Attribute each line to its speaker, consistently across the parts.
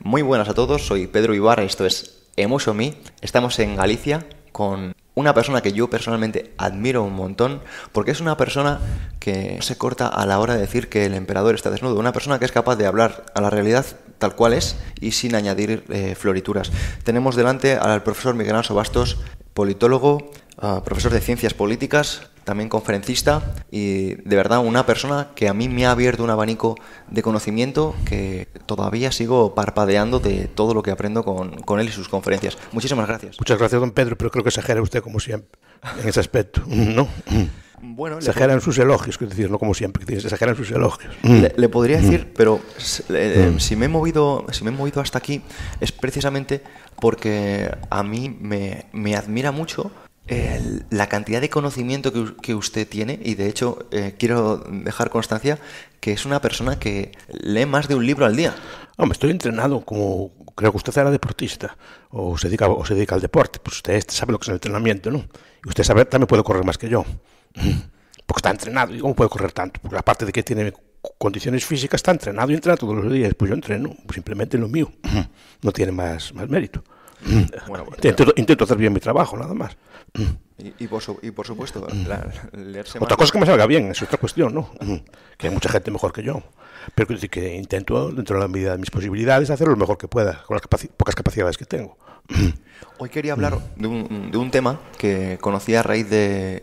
Speaker 1: Muy buenas a todos, soy Pedro Ibarra, esto es o mí Estamos en Galicia con una persona que yo personalmente admiro un montón, porque es una persona que se corta a la hora de decir que el emperador está desnudo, una persona que es capaz de hablar a la realidad tal cual es y sin añadir eh, florituras. Tenemos delante al profesor Miguel Anso Bastos, politólogo, ah, profesor de ciencias políticas, también conferencista y de verdad una persona que a mí me ha abierto un abanico de conocimiento que todavía sigo parpadeando de todo lo que aprendo con, con él y sus conferencias.
Speaker 2: Muchísimas gracias. Muchas gracias, don Pedro, pero creo que exagera usted como siempre en ese aspecto, ¿no?
Speaker 1: Bueno, exageran
Speaker 2: sus elogios, decir, no como siempre, exageran sus elogios. Le, mm. podría mm. decir, pero eh, mm. si, me he movido,
Speaker 1: si me he movido hasta aquí es precisamente porque a mí me, me admira mucho la cantidad de conocimiento que, que, usted tiene y de hecho eh, quiero dejar constancia que es una persona que lee más de un libro al día. Hombre, estoy entrenado
Speaker 2: como creo que usted era deportista o se dedica, o se dedica al deporte, pues usted sabe lo que es el entrenamiento, ¿no? Y usted sabe, también puede correr más que yo. Porque está entrenado. ¿Y cómo puede correr tanto? Porque aparte de que tiene condiciones físicas, está entrenado y entrena todos los días. Pues yo entreno, pues simplemente lo mío. No tiene más, más mérito. intento, hacer bien mi trabajo, nada más.
Speaker 1: Y, por, supuesto, Otra cosa que
Speaker 2: me salga bien, es otra cuestión, ¿no? que hay mucha gente mejor que yo. Pero que, que intento, dentro de la medida de mis posibilidades, hacer lo mejor que pueda, con las pocas capacidades que tengo.
Speaker 1: Hoy quería hablar
Speaker 2: de un,
Speaker 1: tema que conocí a raíz de,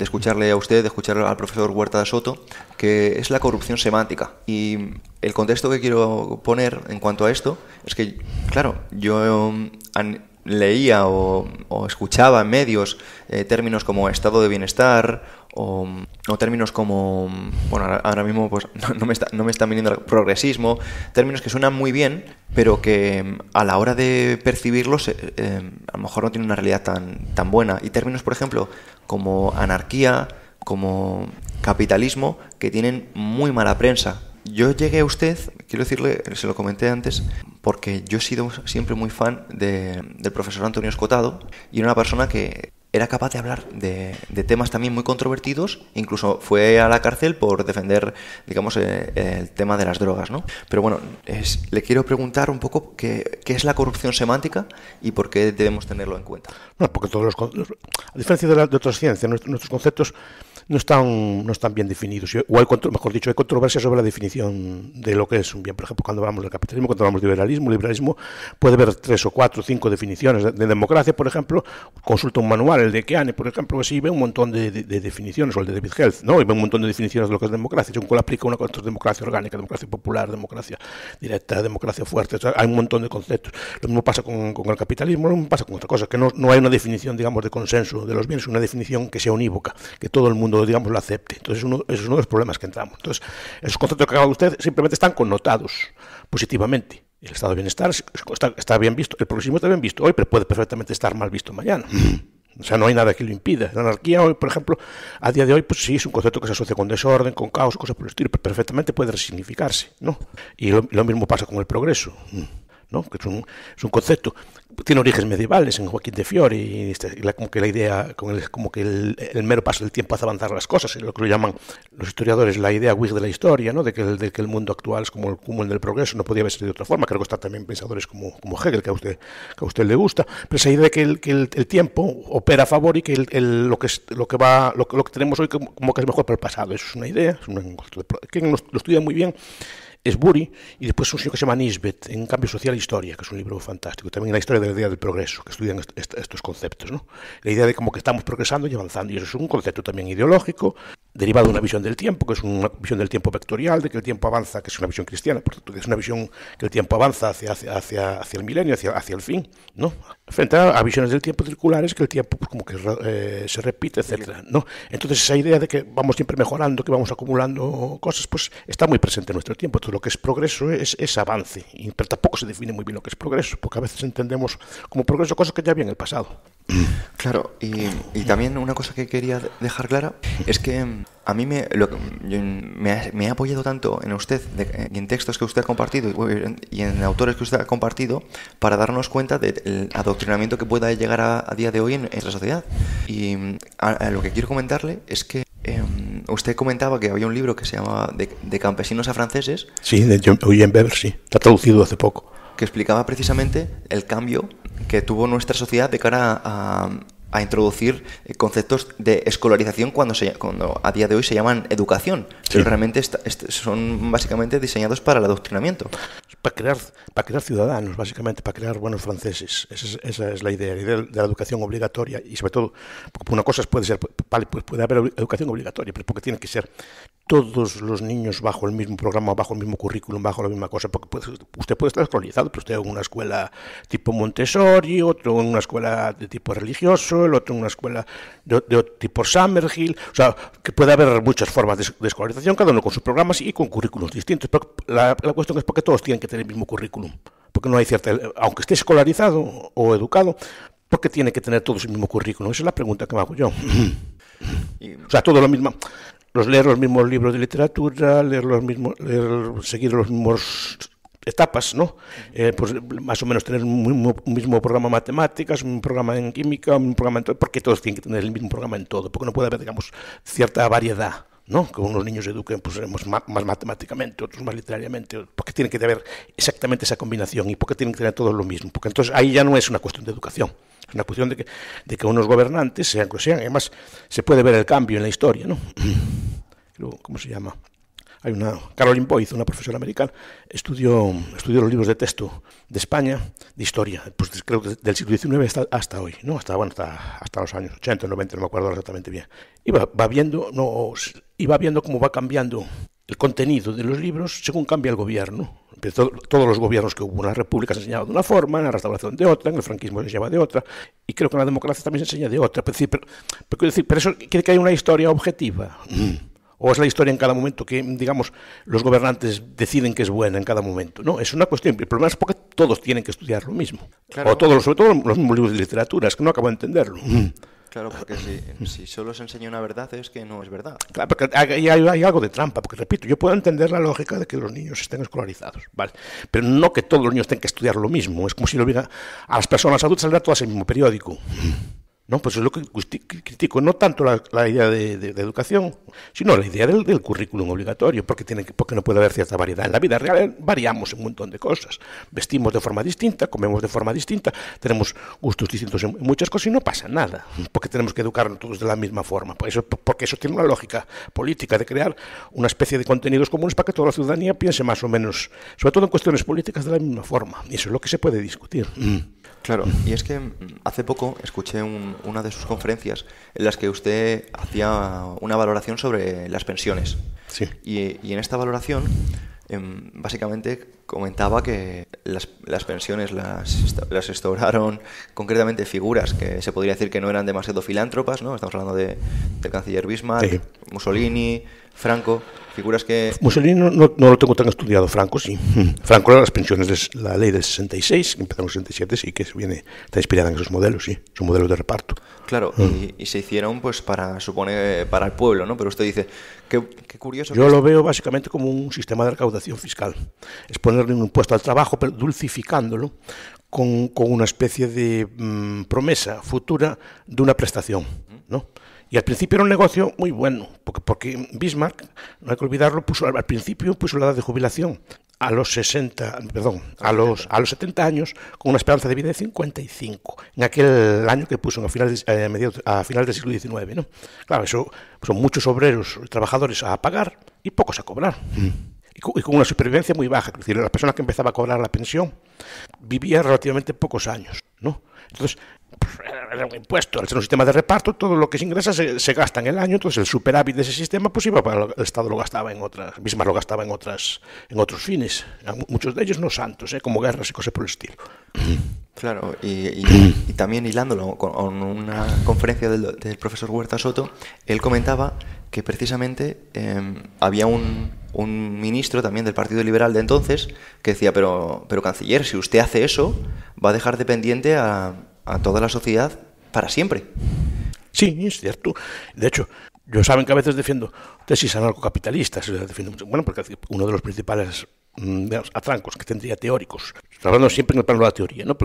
Speaker 1: escucharle a usted, de escuchar al profesor Huerta de Soto, que es la corrupción semántica. Y el contexto que quiero poner en cuanto a esto es que, claro, yo mm, leía o, escuchaba en medios eh, términos como estado de bienestar o, términos como, bueno, ahora, mismo pues no, me está, no me está viniendo el progresismo, términos que suenan muy bien, pero que mm, a la hora de percibirlos eh, eh, a lo mejor no tienen una realidad tan, tan buena. Y términos, por ejemplo, como anarquía, como capitalismo, que tienen muy mala prensa. Yo llegué a usted, quiero decirle, se lo comenté antes, porque yo he sido siempre muy fan del profesor Antonio Escotado y era una persona que era capaz de hablar de, temas también muy controvertidos, incluso fue a la cárcel por defender, digamos, eh, el tema de las drogas, ¿no? Pero bueno, es, le quiero preguntar un poco qué, es la corrupción semántica y por qué debemos tenerlo en cuenta. porque
Speaker 2: todos los... A diferencia de, otras ciencias, nuestros conceptos no están, no están bien definidos. O hay, mejor dicho, hay controversia sobre la definición de lo que es un bien. Por ejemplo, cuando hablamos del capitalismo, cuando hablamos de liberalismo, liberalismo puede haber tres o cuatro o cinco definiciones. De democracia, por ejemplo, consulta un manual, el de Keane, por ejemplo, si pues ve un montón de, definiciones, o el de David Health, ¿no? y ve un montón de definiciones de lo que es democracia. Según cuál aplica una contra democracia orgánica, democracia popular, democracia directa, democracia fuerte. hay un montón de conceptos. Lo mismo pasa con, el capitalismo, lo mismo pasa con otra cosa, que no, no hay una definición, digamos, de consenso de los bienes, una definición que sea unívoca, que todo el mundo no, digamos, lo acepte. Entonces, uno, es uno de los problemas que entramos. Entonces, esos conceptos que acaba usted simplemente están connotados positivamente. El estado de bienestar está, bien visto, el progresismo está bien visto hoy, pero puede perfectamente estar mal visto mañana. O sea, no hay nada que lo impida. La anarquía hoy, por ejemplo, a día de hoy, pues sí, es un concepto que se asocia con desorden, con caos, cosas por el estilo, pero perfectamente puede resignificarse, ¿no? Y lo, lo mismo pasa con el progreso que es un, concepto, tiene orígenes medievales en Joaquín de Fiori, y, este, como que la idea, como, el, como que el, mero paso del tiempo hace avanzar las cosas, lo que lo llaman los historiadores la idea Whig de la historia, ¿no? de, que el, de que el mundo actual es como el cúmulo del progreso, no podía haber sido de otra forma, creo que están también pensadores como, como Hegel, que a, usted, que a usted le gusta, pero esa idea de que el, que el, tiempo opera a favor y que, lo, que es, lo, que va, lo, que tenemos hoy como, que es mejor para el pasado, eso es una idea, es que lo, lo estudia muy bien es Buri, y después un señor que se llama Nisbet, en Cambio Social e Historia, que es un libro fantástico, también la historia de la idea del progreso, que estudian estos conceptos, ¿no? La idea de cómo que estamos progresando y avanzando, y eso es un concepto también ideológico, derivado de una visión del tiempo, que es una visión del tiempo vectorial, de que el tiempo avanza, que es una visión cristiana, por tanto, que es una visión que el tiempo avanza hacia, hacia, hacia el milenio, hacia, hacia el fin, ¿no? Frente a, visiones del tiempo circulares, que el tiempo pues, como que eh, se repite, etcétera, ¿no? Entonces esa idea de que vamos siempre mejorando, que vamos acumulando cosas, pues está muy presente en nuestro tiempo. Entonces lo que es progreso es, es avance, y, pero tampoco se define muy bien lo que es progreso, porque a veces entendemos como progreso cosas que ya había en el pasado.
Speaker 1: Claro, y también una cosa que quería dejar clara es que a mí me, ha apoyado tanto en usted, de, en textos que usted ha compartido y en autores que usted ha compartido, para darnos cuenta del adoctrinamiento que pueda llegar a, día de hoy en, nuestra sociedad. Y lo que quiero comentarle es que em, usted comentaba que había un libro que se llama De, campesinos a franceses.
Speaker 2: Sí, de John Weber, sí. Está traducido hace poco.
Speaker 1: Que explicaba precisamente el cambio que tuvo nuestra sociedad de cara a, a introducir eh, conceptos de escolarización cuando, se, cuando a día de hoy se llaman educación, realmente son básicamente diseñados para el adoctrinamiento
Speaker 2: para crear, para crear ciudadanos, básicamente, para crear buenos franceses. Esa es, esa es la idea de, la educación obligatoria. Y sobre todo, una cosa puede ser, pues puede haber educación obligatoria, pero porque tiene que ser todos los niños bajo el mismo programa, bajo el mismo currículum, bajo la misma cosa. Porque usted puede estar escolarizado, pero usted en una escuela tipo Montessori, otro en una escuela de tipo religioso, el otro en una escuela de, tipo Summerhill. O sea, que puede haber muchas formas de, escolarización, cada uno con sus programas y con currículos distintos. Pero la, la cuestión es porque todos tienen que el mismo currículum, porque no hay cierta, aunque esté escolarizado o educado, ¿por qué tiene que tener todos el mismo currículum. Esa es la pregunta que me hago yo. O sea, todo lo mismo. Los leer los mismos libros de literatura, leer los mismos, seguir los mismos etapas, ¿no? Eh, pues más o menos tener un mismo, programa en matemáticas, un programa en química, un programa en todo, porque todos tienen que tener el mismo programa en todo, porque no puede haber, digamos, cierta variedad. ¿no? que unos niños eduquen pues, más, matemáticamente, otros más literariamente, porque tiene que haber exactamente esa combinación y porque tienen que tener todos lo mismo, porque entonces ahí ya no es una cuestión de educación, es una cuestión de que, de que unos gobernantes sean que pues, sean, además se puede ver el cambio en la historia, ¿no? ¿Cómo se llama? Hay una, Caroline Boyd, una profesora americana, estudió, los libros de texto de España, de historia, pues creo que del siglo XIX hasta, hoy, ¿no? Hasta, bueno, hasta, hasta los años 80, 90, no me acuerdo exactamente bien. Y va, va viendo, no, y va viendo cómo va cambiando el contenido de los libros según cambia el gobierno. todos los gobiernos que hubo en la República se enseñaban de una forma, en la restauración de otra, en el franquismo se enseñaba de otra, y creo que en la democracia también se enseña de otra. Pero, pero, decir, pero eso quiere que haya una historia objetiva. ¿O es la historia en cada momento que, digamos, los gobernantes deciden que es buena en cada momento? No, es una cuestión. El problema es porque todos tienen que estudiar lo mismo. O todos, sobre todo los libros de literatura, es que no acabo de entenderlo.
Speaker 1: Claro, porque si, solo se enseña una verdad es que no es verdad.
Speaker 2: Claro, porque hay, hay, algo de trampa, porque repito, yo puedo entender la lógica de que los niños estén escolarizados, ¿vale? Pero no que todos los niños tengan que estudiar lo mismo, es como si lo hubiera a las personas adultas a leer todas el mismo periódico. No, pues es lo que critico, no tanto la, idea de, educación, sino la idea del, currículum obligatorio, porque, tiene porque no puede haber cierta variedad. En la vida real variamos un montón de cosas. Vestimos de forma distinta, comemos de forma distinta, tenemos gustos distintos en muchas cosas y no pasa nada, porque tenemos que educarnos todos de la misma forma. Por pues eso, porque eso tiene una lógica política de crear una especie de contenidos comunes para que toda la ciudadanía piense más o menos, sobre todo en cuestiones políticas, de la misma forma. Y eso es lo que se puede discutir. Mm. Claro, y es que mm, hace poco escuché una
Speaker 1: de sus conferencias en las que usted hacía una valoración sobre las pensiones. Sí. Y, en esta valoración, em, básicamente comentaba que las, pensiones las, las concretamente figuras que se podría decir que no eran demasiado filántropas, ¿no? Estamos hablando de, del canciller Bismarck, Mussolini, Franco. Figuras que...
Speaker 2: Mussolini no, lo tengo tan estudiado, Franco sí. Franco las pensiones, de la ley del 66, que empezó en el 67, sí que viene, está inspirada en esos modelos, sí, son modelos de reparto.
Speaker 1: Claro, mm. y, se hicieron pues para, supone, para el pueblo, ¿no? Pero usted dice, qué, curioso... Yo lo
Speaker 2: veo básicamente como un sistema de recaudación fiscal. Es ponerle un impuesto al trabajo, pero dulcificándolo con, una especie de mm, promesa futura de una prestación, ¿no? Y al principio era un negocio muy bueno, porque, Bismarck, no hay que olvidarlo, puso, al principio puso la edad de jubilación a los 60, perdón, a los, a los 70 años con una esperanza de vida de 55, en aquel año que puso a finales, eh, del siglo XIX. ¿no? Claro, eso son muchos obreros trabajadores a pagar y pocos a cobrar. Mm. y con una supervivencia muy baja. Es decir, la persona que empezaba a cobrar la pensión vivía relativamente pocos años, ¿no? Entonces, un impuesto al un sistema de reparto, todo lo que se ingresa se, gasta en el año, entonces el superávit de ese sistema pues iba para el Estado lo gastaba en otras, mismas lo gastaba en otras, en otros fines, muchos de ellos no santos, ¿eh? como guerras y cosas por el estilo. Claro, y, también hilándolo con una
Speaker 1: conferencia del, profesor Huerta Soto, él comentaba que precisamente em, había un, un ministro también del Partido Liberal de entonces que decía, pero, pero canciller, si usted hace eso, va a dejar dependiente a, a toda la sociedad para siempre.
Speaker 2: Sí, es cierto. De hecho, yo saben que a veces defiendo tesis anarcocapitalistas. Defiendo Bueno, porque uno de los principales mm, atrancos que tendría teóricos, hablando siempre en el plano de la teoría, ¿no?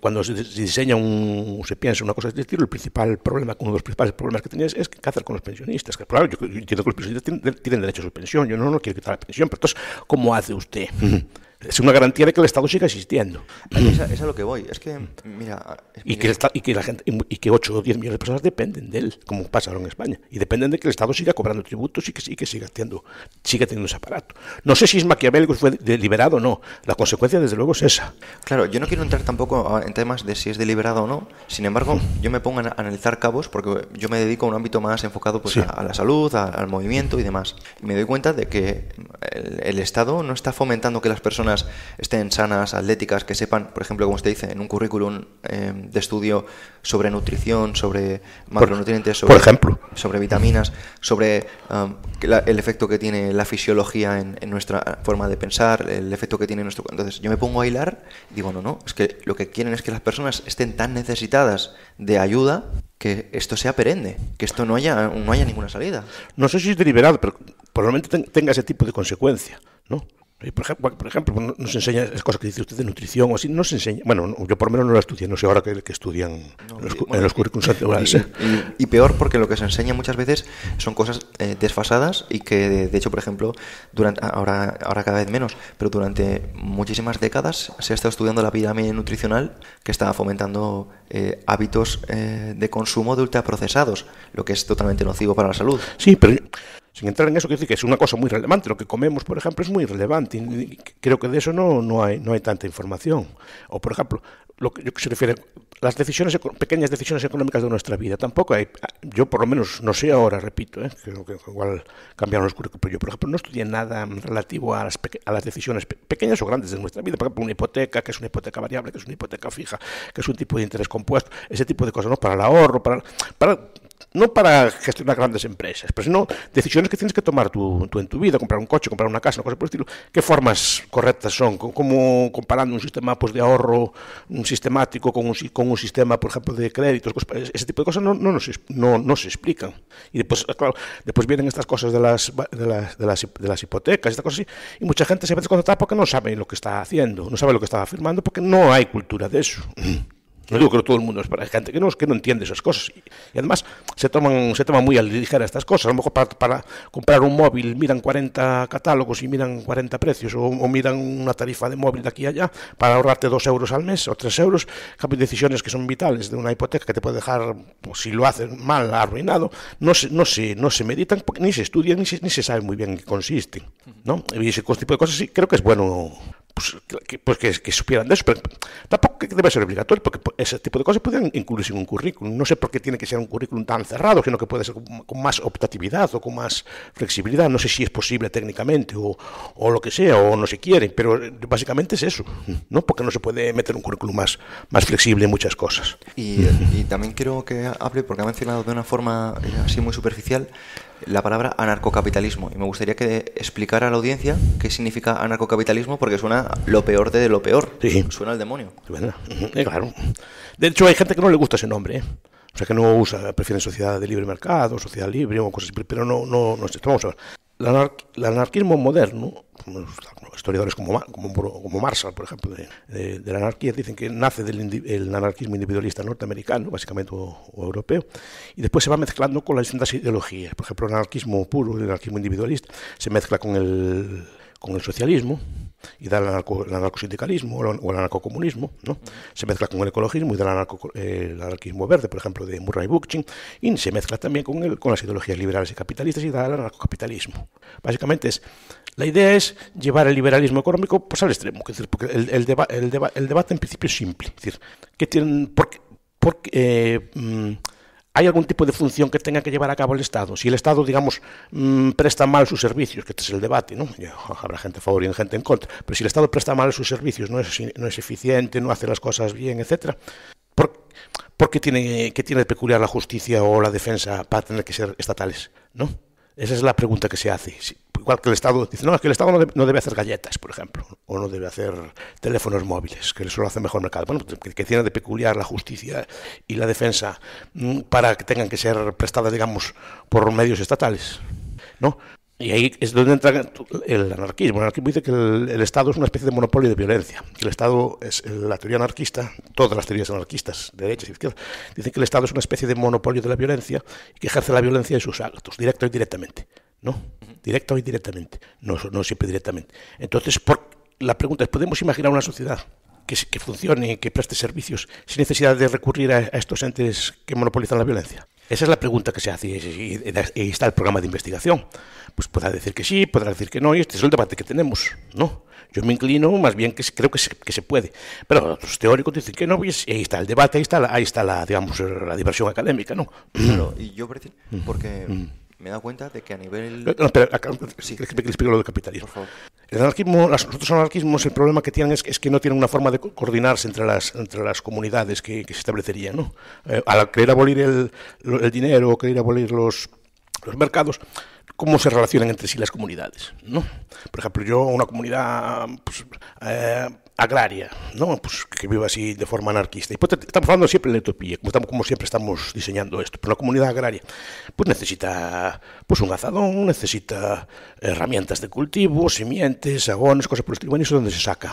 Speaker 2: cuando se diseña un, se piensa una cosa de este estilo, el principal problema, uno de los principales problemas que tenías es qué hacer con los pensionistas. Que, claro, yo entiendo que los pensionistas tienen, tienen derecho a su pensión, yo no, no quiero quitar la pensión, pero entonces, ¿cómo hace usted? es una garantía de que el Estado siga existiendo. Es a, es
Speaker 1: lo que voy. Es que,
Speaker 2: mira. y, que la gente, y que 8 o 10 millones de personas dependen de él, como pasa en España. Y dependen de que el Estado siga cobrando tributos y que, que siga, teniendo, siga teniendo ese aparato. No sé si es maquiavélico, si fue deliberado o no. La consecuencia, desde luego, es
Speaker 1: esa. Claro, yo no quiero entrar tampoco ah, en temas de si es deliberado o no. Sin embargo, mm. yo me pongo a analizar cabos porque yo me dedico a un ámbito más enfocado pues, a, la salud, al movimiento y demás. Y me doy cuenta de que el Estado no está fomentando que las personas estén sanas, atléticas, que sepan, por ejemplo, como usted dice, en un currículum eh, de estudio sobre nutrición, sobre macronutrientes, sobre, vitaminas, sobre um, el efecto que tiene la fisiología en, nuestra forma de pensar, el efecto que tiene nuestro... Entonces yo me pongo a hilar y digo, no, no, es que lo que quieren es que las personas estén tan necesitadas de ayuda
Speaker 2: que esto sea perenne, que esto no haya, no haya ninguna salida. No sé si es deliberado, pero probablemente tenga ese tipo de consecuencia, ¿no? Por ejemplo, por ejemplo, nos enseña es cosas que dice usted de nutrición o así, no se enseña. Bueno, yo por lo menos no la estudié, no sé ahora que, que estudian en los currículums
Speaker 1: Y, peor porque lo que se enseña muchas veces son cosas eh, desfasadas y que, de hecho, por ejemplo, durante ah, ahora, ahora cada vez menos, pero durante muchísimas décadas se ha estado estudiando la pirámide nutricional que está fomentando eh, hábitos eh, de consumo
Speaker 2: de ultraprocesados, lo que es totalmente nocivo para la salud. Sí, pero sin entrar en eso, quiero decir que es una cosa muy relevante. Lo que comemos, por ejemplo, es muy relevante. creo que de eso no, no, hay, no hay tanta información. O, por ejemplo, lo que, se refiere las decisiones pequeñas decisiones económicas de nuestra vida tampoco hay yo por lo menos no sé ahora repito ¿eh? que igual cambiaron los currículos pero yo por ejemplo no estudié nada relativo a las, a las decisiones pequeñas o grandes de nuestra vida por ejemplo una hipoteca que es una hipoteca variable que es una hipoteca fija que es un tipo de interés compuesto ese tipo de cosas no para el ahorro para no para gestionar grandes empresas, pero sino decisiones que tienes que tomar tú, en tu vida, comprar un coche, comprar una casa, una por el estilo, qué formas correctas son, como comparando un sistema pues, de ahorro sistemático con un, sistema, por ejemplo, de créditos, ese tipo de cosas no, no, se, explican. Y después, vienen estas cosas de las, hipotecas, cosas y mucha gente se ve tapa, porque no sabe lo que está haciendo, no sabe lo que está firmando, porque no hay cultura de eso. No digo que todo el mundo es para gente que no, que no entiende esas cosas. Y, además se toman, se toman muy a ligera estas cosas. A lo mejor para, comprar un móvil miran 40 catálogos y miran 40 precios o, miran una tarifa de móvil de aquí a allá para ahorrarte 2 euros al mes o 3 euros. Cambio decisiones que son vitales de una hipoteca que te puede dejar, pues, si lo hacen mal, arruinado. No se, no se, no se meditan, porque ni se estudian ni se, ni se sabe muy bien en qué consiste. ¿no? Y ese tipo de cosas sí creo que es bueno pues, que, pues supieran de eso, tampoco que debe ser obligatorio, porque ese tipo de cosas pueden incluirse en un currículum. No sé por qué tiene que ser un currículum tan cerrado, sino que puede ser con, más optatividad o con más flexibilidad. No sé si es posible técnicamente o, lo que sea, o no se quiere, pero eh, básicamente es eso, ¿no? Porque no se puede meter un currículum más, más flexible en muchas cosas. Y, y también quiero que hable,
Speaker 1: porque ha mencionado de una forma eh, así muy superficial la palabra anarcocapitalismo y me gustaría que explicara a la audiencia qué significa anarcocapitalismo porque suena lo peor de lo peor. Suena
Speaker 2: el demonio. Eh, claro. De hecho, hay gente que no le gusta ese nombre. ¿eh? O sea, que no usa, prefieren sociedad de libre mercado, sociedad libre o cosas así, pero no, no, no Vamos a ver. El, anarquismo moderno historiadores como, como, como Marshall, por ejemplo, de, la anarquía, dicen que nace del anarquismo individualista norteamericano, básicamente, o, o, europeo, y después se va mezclando con las distintas ideologías. Por ejemplo, el anarquismo puro, el anarquismo individualista, se mezcla con el, con el socialismo, y da el, anarcosindicalismo o el anarcocomunismo, ¿no? Se mezcla con el ecologismo y da eh, el, anarquismo verde, por ejemplo, de Murray Bookchin, y se mezcla también con, el, con las ideologías liberales y capitalistas y da el anarcocapitalismo. Básicamente la idea es llevar el liberalismo económico pues, al extremo, porque el, debate en principio es simple. Es decir, ¿qué tienen, por, por, eh, mm, ¿Hay algún tipo de función que tenga que llevar a cabo el Estado? Si el Estado, digamos, mm, presta mal sus servicios, que este es el debate, ¿no? habrá gente a favor y gente en contra, pero si el Estado presta mal sus servicios, no es, eficiente, no hace las cosas bien, etcétera, ¿por, qué tiene, qué tiene de peculiar la justicia o la defensa para tener que ser estatales? ¿No? Esa es la pregunta que se hace que el Estado dice, no, es que el Estado no debe, hacer galletas, por ejemplo, o no debe hacer teléfonos móviles, que eso lo hace mejor mercado. Bueno, pues, que, tiene de peculiar la justicia y la defensa mm, para que tengan que ser prestadas, digamos, por medios estatales, ¿no? Y ahí es donde entra el anarquismo. El anarquismo dice que el, Estado es una especie de monopolio de violencia. El Estado es la teoría anarquista, todas las teorías anarquistas, derechas derecha y izquierdas, dicen que el Estado es una especie de monopolio de la violencia y que ejerce la violencia en sus actos, directo y directamente. ¿no? Directa o indirectamente, no, siempre directamente. Entonces, por, la pregunta es, ¿podemos imaginar una sociedad que, funcione, que preste servicios, sin necesidad de recurrir a, estos entes que monopolizan la violencia? Esa es la pregunta que se hace y, ahí está el programa de investigación. Pues podrá decir que sí, podrá decir que no, y este es el debate que tenemos, ¿no? Yo me inclino más bien que creo que se, puede. Pero los teóricos dicen que no, y ahí está el debate, ahí está la, ahí está la, digamos, la diversión académica, ¿no?
Speaker 1: y yo, mm. porque... Mm me he dado cuenta de que a nivel. No, espera, que, explico lo del
Speaker 2: capitalismo. El anarquismo, los otros anarquismos, el problema que tienen es, que no tienen una forma de coordinarse entre las, entre las comunidades que, se establecerían. ¿no? Eh, al querer abolir el, dinero, querer abolir los, mercados, cómo se relacionan entre sí las comunidades. Por ejemplo, yo, una comunidad. Pues, eh, agraria, non? Pois que viva así de forma anarquista. E, pois, estamos falando sempre de utopía, como, estamos, como sempre estamos diseñando isto, pero a comunidade agraria pois necesita pois un azadón, necesita herramientas de cultivo, sementes, agones, cosas por estilo. Bueno, iso onde se saca?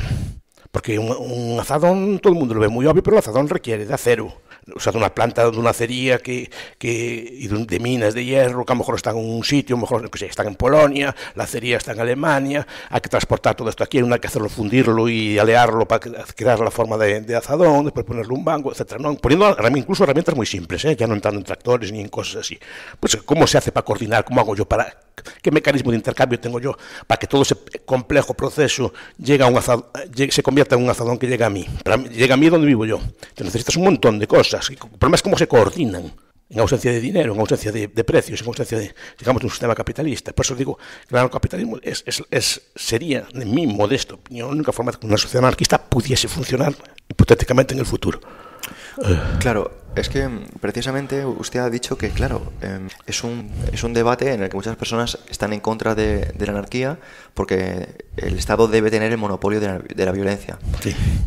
Speaker 2: Porque un, un azadón, todo o mundo lo ve moi obvio, pero o azadón requiere de acero, o sea, de una planta, de una acería que, que, y de, minas de hierro, que a lo mejor están en un sitio, a lo mejor no están en Polonia, la acería está en Alemania, hay que transportar todo esto aquí, hay que hacerlo, fundirlo y alearlo para crear la forma de, de azadón, después ponerle un banco, etc. ¿no? Poniendo incluso herramientas muy simples, ¿eh? ya no entrando en tractores ni en cosas así. Pues, ¿cómo se hace para coordinar? ¿Cómo hago yo para...? ¿Qué mecanismo de intercambio tengo yo para que todo ese complejo proceso llegue a un azadón, eh, se convierta en un azadón que llega a mí? llega a mí donde vivo yo. Te necesitas un montón de cosas. El problema es cómo se coordinan en ausencia de dinero, en ausencia de, precios, en ausencia de, digamos, un sistema capitalista. Por eso digo que el capitalismo sería, en mi modesta opinión, la única forma de que una sociedad anarquista pudiese funcionar hipotéticamente en el futuro. Claro, es que mm, precisamente
Speaker 1: usted ha dicho que, claro, em, es, un, es un debate en el que muchas personas están en contra de, la anarquía porque el Estado debe tener el monopolio de la, violencia.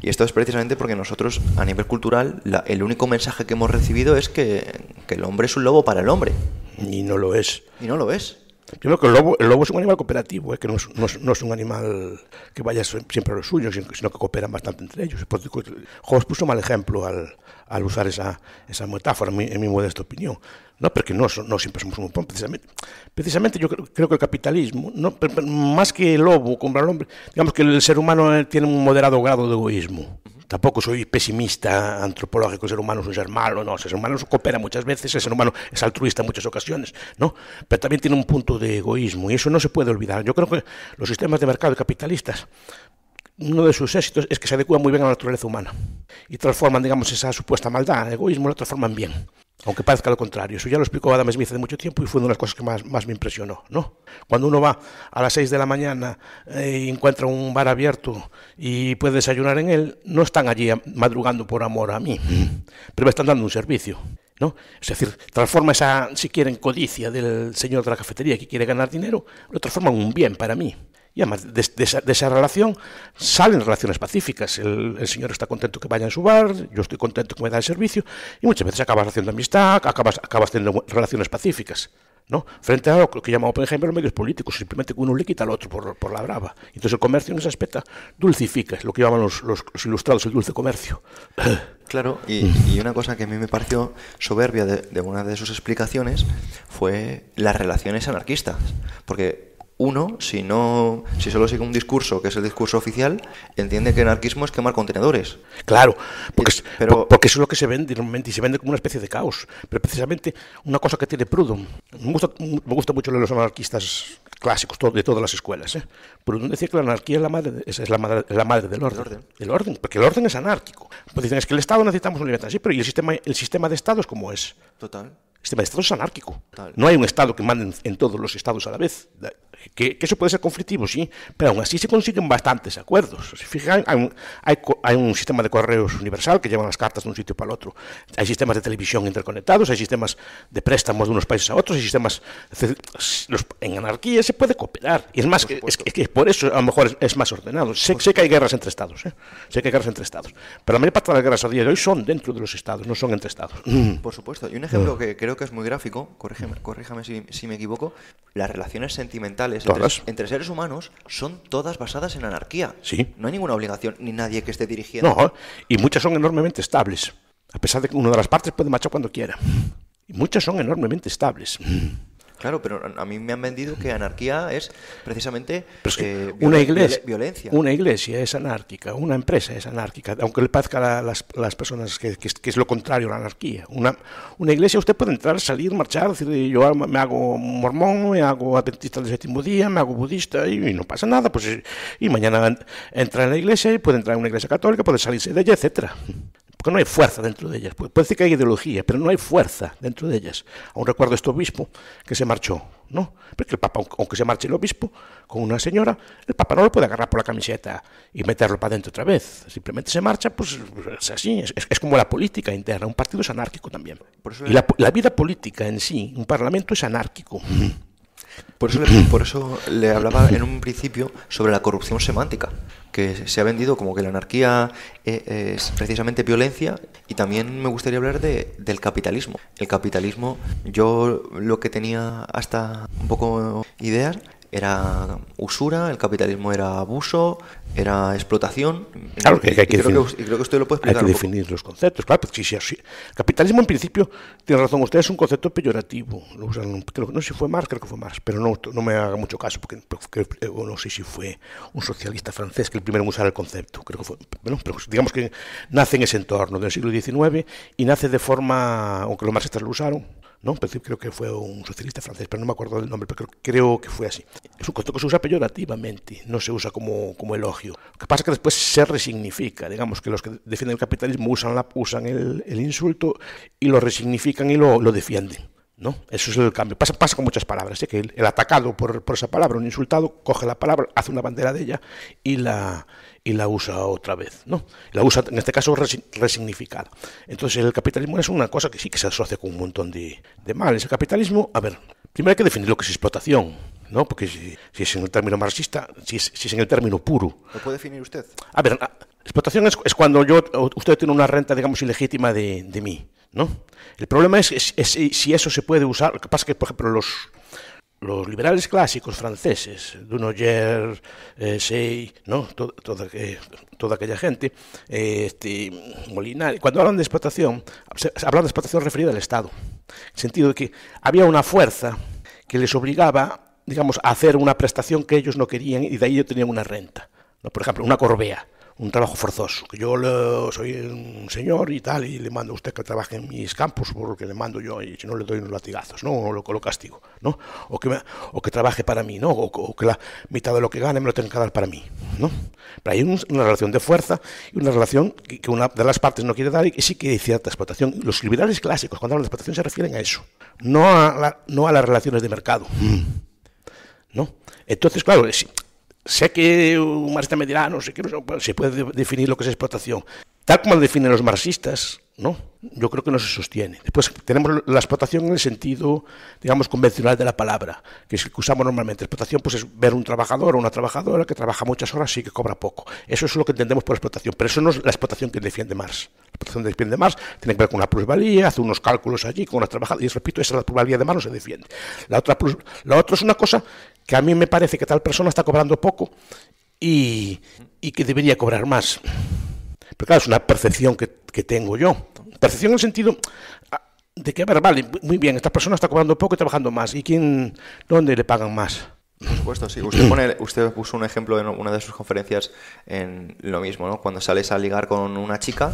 Speaker 1: Y esto es precisamente porque nosotros, a nivel cultural, el único mensaje que hemos recibido es que, el
Speaker 2: hombre es un lobo para el hombre. Y no lo es. Y no lo es. Yo creo que el lobo, el lobo es un animal cooperativo, que no es, un animal que vaya siempre a los suyos, sino que cooperan bastante entre ellos. Hobbes puso mal ejemplo al, al usar esa, esa metáfora, en mi, modesta opinión. ¿no? Porque no, no siempre somos un pón, precisamente. Precisamente yo creo, que el capitalismo, ¿no? más que el lobo al hombre, digamos que el ser humano eh, tiene un moderado grado de egoísmo. Tampoco soy pesimista antropológico, el ser humano es un ser malo, no, el ser humano coopera muchas veces, el ser humano es altruista en muchas ocasiones, ¿no? Pero también tiene un punto de egoísmo y eso no se puede olvidar. Yo creo que los sistemas de mercado capitalistas uno de sus éxitos es que se adecua muy bien a la naturaleza humana y transforman, digamos, esa supuesta maldad, egoísmo, lo transforman bien, aunque parezca lo contrario. Eso ya lo explicó Adam Smith hace mucho tiempo y fue una de las cosas que más, me impresionó. ¿no? Cuando uno va a las 6 de la mañana eh, y encuentra un bar abierto y puede desayunar en él, no están allí madrugando por amor a mí, pero me están dando un servicio. ¿No? Es decir, transforma esa, si quieren, codicia del señor de la cafetería que quiere ganar dinero, lo transforma en un bien para mí. Y además, de, de esa, relación salen relaciones pacíficas. El, señor está contento que vaya a su bar, yo estoy contento que me da el servicio, y muchas veces acabas haciendo amistad, acabas, acabas teniendo relaciones pacíficas. ¿no? Frente a lo que llamamos, por ejemplo, los medios políticos, simplemente que uno le quita al otro por, por la brava. Entonces el comercio en ese aspecto dulcifica, es lo que llamaban los, ilustrados, el dulce comercio. Claro, y, y, una cosa que a mí me pareció soberbia de, de, una
Speaker 1: de sus explicaciones fue las relaciones anarquistas, porque uno, si no, si solo sigue un discurso que es el discurso oficial, entiende que el anarquismo es quemar contenedores.
Speaker 2: Claro, porque, pero, porque eso es lo que se vende normalmente y se vende como una especie de caos. Pero precisamente una cosa que tiene Proudhon, me gusta, me gusta mucho los anarquistas clásicos de todas las escuelas. ¿eh? Proudhon decía que la anarquía es la madre, es la madre, del orden, El orden, porque el orden es anárquico. Pues dicen, es que el Estado necesitamos una libertad, sí, pero ¿y el sistema, el sistema de Estado es como es? Total. El sistema de Estado es anárquico. No hay un Estado que mande en todos los estados a la vez. Que, eso puede ser conflictivo, sí, pero aún así se consiguen bastantes acuerdos. Si fijan, hay un, sistema de correos universal que llevan las cartas de un sitio para el otro. Hay sistemas de televisión interconectados, hay sistemas de préstamos de unos países a otros, hay sistemas. en anarquía se puede cooperar. Y es más, por es, que por eso a lo mejor es, más ordenado. Sé, que hay guerras entre estados, ¿eh? sé que hay guerras entre estados, pero la mayor parte de las guerras a día de hoy son dentro de los estados, no son entre estados. Mm. Por supuesto. Y un ejemplo ah. que
Speaker 1: creo que es muy gráfico, corrígeme, corríjame si me equivoco, las relaciones sentimentales entre, seres humanos son todas basadas en anarquía. No hay ninguna obligación ni nadie que esté dirigiendo.
Speaker 3: No,
Speaker 2: y muchas son enormemente estables, a pesar de que una de las partes puede marchar cuando quiera. Y muchas son enormemente estables. Claro, pero a mí me han vendido que anarquía es precisamente
Speaker 1: eh, una iglesia, violencia. Una
Speaker 2: iglesia es anárquica, una empresa es anárquica, aunque le parezca a las, personas que, es, lo contrario a la anarquía. Una, una iglesia usted puede entrar, salir, marchar, decir, yo me hago mormón, me hago adventista del séptimo día, me hago budista y, no pasa nada. pues Y mañana entra en la iglesia y puede entrar en una iglesia católica, puede salirse de ella, etcétera no hay fuerza dentro de ellas. Puede decir que hay ideología, pero no hay fuerza dentro de ellas. Aún recuerdo este obispo que se marchó, ¿no? Porque el Papa, aunque se marche el obispo con una señora, el Papa no lo puede agarrar por la camiseta y meterlo para adentro otra vez. Simplemente se marcha, pues es así, es, como la política interna. Un partido es anárquico también. y la vida política en sí, un parlamento es anárquico. Por eso, le, por eso le hablaba
Speaker 1: en un principio sobre la corrupción semántica, que se ha vendido como que la anarquía eh, es, precisamente violencia y también me gustaría hablar de, del capitalismo. El capitalismo, yo lo que tenía hasta un poco ideas era usura, el capitalismo era abuso, era explotación. Claro que, hay que definir.
Speaker 2: los conceptos, capitalismo, en principio, tiene razón usted, es un concepto peyorativo. no sé si fue Marx, creo que fue Marx, pero no, me haga mucho caso, porque, eh, no sé si fue un socialista francés que el primero en usar el concepto. Creo que pero digamos que nace en ese entorno del siglo XIX y nace de forma, aunque los marxistas lo usaron, creo que fue un socialista francés, pero no me acuerdo del nombre, pero creo, que fue así. Es un que se usa peyorativamente, no se usa como, como elogio. Lo que pasa es que después se resignifica, digamos que los que defienden el capitalismo usan, la, usan el, insulto y lo resignifican y lo, defienden. ¿No? Eso es el cambio. Pasa, pasa con muchas palabras. ¿eh? Que el, atacado por, por, esa palabra, un insultado, coge la palabra, hace una bandera de ella y la, y la usa otra vez, ¿no? La usa, en este caso, resignificada. Entonces, el capitalismo es una cosa que sí que se asocia con un montón de, de males. El capitalismo, a ver, primero hay que definir lo que es explotación, ¿no? Porque si, si es en el término marxista, si es, si es, en el término puro.
Speaker 1: ¿Lo puede definir usted?
Speaker 2: A ver, ah, explotación es, es cuando yo, usted tiene una renta, digamos, ilegítima de, de mí, ¿no? El problema es, es si eso se puede usar, lo que pasa es que, por ejemplo, los los liberales clásicos franceses, Dunoyer, eh, Sey, ¿no? toda, aquella gente, eh, este, Molinari, cuando hablan de explotación, hablan de explotación referida al Estado, en el sentido de que había una fuerza que les obligaba, digamos, a hacer una prestación que ellos no querían y de ahí tenían una renta, ¿no? por ejemplo, una corbea un trabajo forzoso. que Yo soy un señor y tal, y le mando a usted que trabaje en mis campos, porque le mando yo, y si no le doy unos latigazos, ¿no? O lo, castigo, ¿no? O que, o que trabaje para mí, ¿no? O, que la mitad de lo que gane me lo tenga que dar para mí, ¿no? Pero hay una relación de fuerza y una relación que, una de las partes no quiere dar y que sí que hay cierta explotación. Los liberales clásicos, cuando hablan de explotación, se refieren a eso, no a, no a las relaciones de mercado, ¿no? Entonces, claro, es, sé que un marxista me dirá, ah, no sé qué, no se puede definir lo que es explotación. Tal como lo definen los marxistas, ¿no? Yo creo que no se sostiene. Después tenemos la explotación en el sentido, digamos, convencional de la palabra, que es el que usamos normalmente. Explotación pues es ver un trabajador o una trabajadora que trabaja muchas horas y que cobra poco. Eso es lo que entendemos por explotación, pero eso no es la explotación que defiende Marx. La explotación que defiende Marx tiene que ver con la plusvalía, hace unos cálculos allí con una trabajadora, y repito, esa es la plusvalía de Marx no se defiende. La otra, la otra es una cosa que a mí me parece que tal persona está cobrando poco y, que debería cobrar más. Pero claro, es una percepción que, que tengo yo. Percepción en el sentido ah, de que, a ver, vale, muy bien, esta persona está cobrando poco y trabajando más. ¿Y quién, dónde le pagan más?
Speaker 1: Por supuesto, sí. Usted, puso un ejemplo en una de sus conferencias en lo mismo, ¿no? Cuando sales a ligar con una chica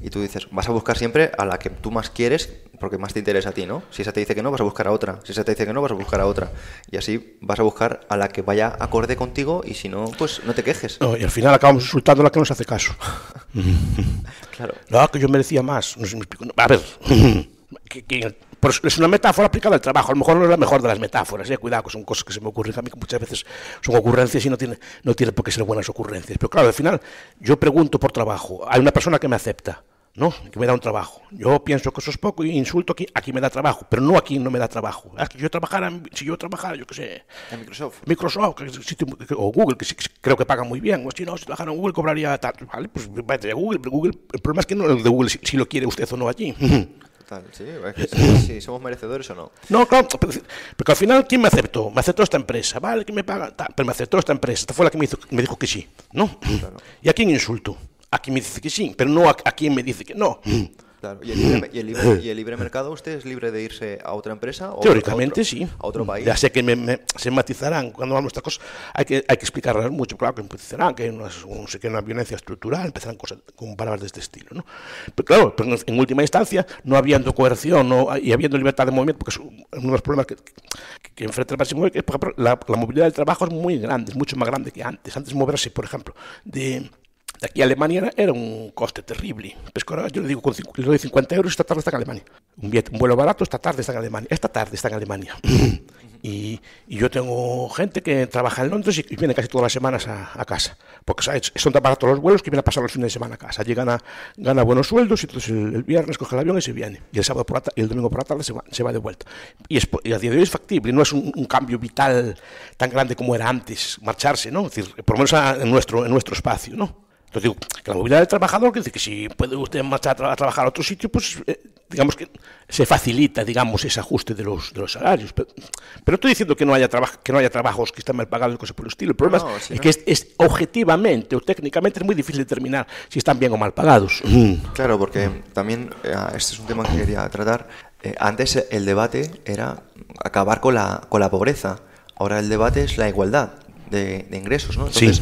Speaker 1: y tú dices, vas a buscar siempre a la que tú más quieres porque más te interesa a ti, ¿no? Si esa te dice que no, vas a buscar a otra. Si esa te dice que no, vas a buscar a otra. Y así vas a buscar a la que vaya
Speaker 2: acorde contigo y si no, pues no te quejes. No, y al final acabamos insultando a la que nos hace caso. claro. No, que yo merecía más. A ver, Pero es una metáfora aplicada al trabajo. A lo mejor no es la mejor de las metáforas. ¿eh? Cuidado, que son cosas que se me ocurren a mí, que muchas veces son ocurrencias y no tiene, por qué ser buenas ocurrencias. Pero claro, al final yo pregunto por trabajo. Hay una persona que me acepta. ¿no? Que me da un trabajo. Yo pienso que eso es poco y insulto aquí, aquí me da trabajo, pero no aquí no me da trabajo. Ah, yo trabajara, si yo trabajara, yo qué sé, Microsoft, Microsoft o Google, que, creo que pagan muy bien, o si no, si trabajara en Google cobraría tal. ¿vale? Pues vete a Google, pero Google, el problema es que no el de Google si lo quiere usted o no allí. tal. Sí, é que si, si somos merecedores ou non. No, claro, porque ao final, quen me aceptou? Me aceptou esta empresa, vale, que me paga, tal, pero me aceptou esta empresa, esta foi a que me, hizo, me dijo que sí, non? Claro. E a quen insulto? A quen me dice que sí, pero non a, a quen me dice que non. Mm. ¿Y el,
Speaker 1: libre, mercado usted es libre de irse a otra empresa? O Teóricamente a otro, sí. A otro país. Ya sé
Speaker 2: que se matizarán cuando vamos a estas cosas. Hay que, hay que explicarlas mucho, claro que empezarán, que hay una, que una violencia estructural, empezarán cosas con palabras de este estilo. ¿no? Pero claro, en, última instancia, no habiendo coerción no, y habiendo libertad de movimiento, porque es uno de los problemas que, enfrenta el país que, la, la movilidad del trabajo es muy grande, es mucho más grande que antes. Antes moverse, por ejemplo, de de aquí a Alemania era, un coste terrible. Pues yo le digo, con le doy 50 euros, esta tarde está en Alemania. Un, vuelo barato, esta tarde está en Alemania. Esta tarde está en Alemania. y, yo tengo gente que trabaja en Londres y, viene casi todas las semanas a, casa. Porque son tan baratos los vuelos que vienen a pasar los fines de semana a casa. Allí gana, buenos sueldos y entonces el, viernes coge el avión y se viene. Y el sábado por la y el domingo por la tarde se va, de vuelta. Y, es, a día de hoy es factible, no es un, cambio vital tan grande como era antes marcharse, ¿no? Es decir, por lo menos en, nuestro, en nuestro espacio, ¿no? Entonces digo, que la movilidad del trabajador, que dice que si puede usted marchar a, trabajar a otro sitio, pues eh, digamos que se facilita, digamos, ese ajuste de los, los salarios. Pero, no estoy diciendo que no haya que no haya trabajos que están mal pagados y cosas por el estilo. El problema es, que es, objetivamente o técnicamente es muy difícil determinar si están bien o mal pagados. Mm. Claro, porque también eh, ah, este es un tema que quería tratar. Eh, antes el
Speaker 1: debate era acabar con la, con la pobreza. Ahora el debate es la igualdad de, ingresos, ¿no? sí.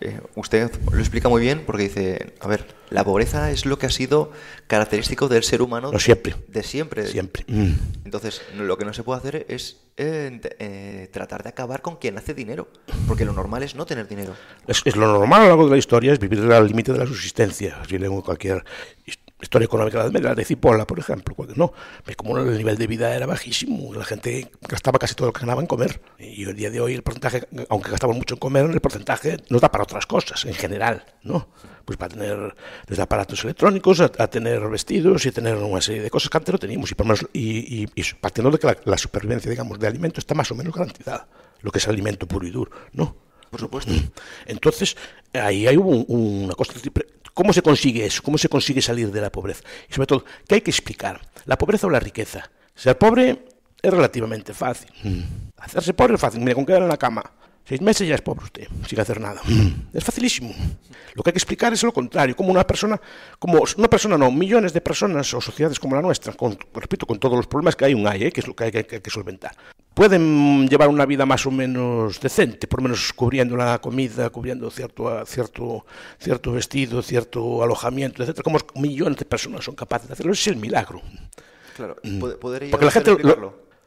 Speaker 1: Eh, usted lo explica muy bien porque dice, a ver, la pobreza es lo que ha sido característico del ser humano. siempre. De siempre. Mm. Entonces, lo que no se puede hacer es eh, eh, tratar de acabar con quien hace dinero, porque lo normal es no tener dinero.
Speaker 2: Es, lo normal a lo largo de la historia, es vivir al límite de la subsistencia. Si tengo cualquier historia historia económica de las medias, de por ejemplo, cuando no, como el nivel de vida era bajísimo, la gente gastaba casi todo lo que ganaba en comer, y el día de hoy el porcentaje, aunque gastamos mucho en comer, el porcentaje nos da para otras cosas, en general, ¿no? Pues para tener desde aparatos electrónicos a, tener vestidos y tener una serie de cosas que antes no teníamos, y, por menos, y, y, partiendo de que la, la supervivencia, digamos, de alimento está más o menos garantizada, lo que es alimento puro y duro, ¿no? por supuesto. Entonces, ahí hay una cosa. ¿Cómo se consigue eso? ¿Cómo se consigue salir de la pobreza? Y sobre todo, ¿qué hay que explicar? ¿La pobreza o la riqueza? Ser pobre es relativamente fácil. Mm. Hacerse pobre es fácil. Mira, con quedar en la cama. Seis meses ya es pobre usted, sin hacer nada. Mm. Es facilísimo. Lo que hay que explicar es lo contrario, como una persona, como una persona no, millones de personas o sociedades como la nuestra, con, repito, con todos los problemas que hay un hay, ¿eh? que es lo que, hay que solventar pueden llevar una vida más o menos decente, por lo menos cubriendo la comida, cubriendo cierto, cierto, cierto vestido, cierto alojamiento, etcétera, como millones de personas son capaces de hacerlo. es el milagro. Claro, mm. podría porque la gente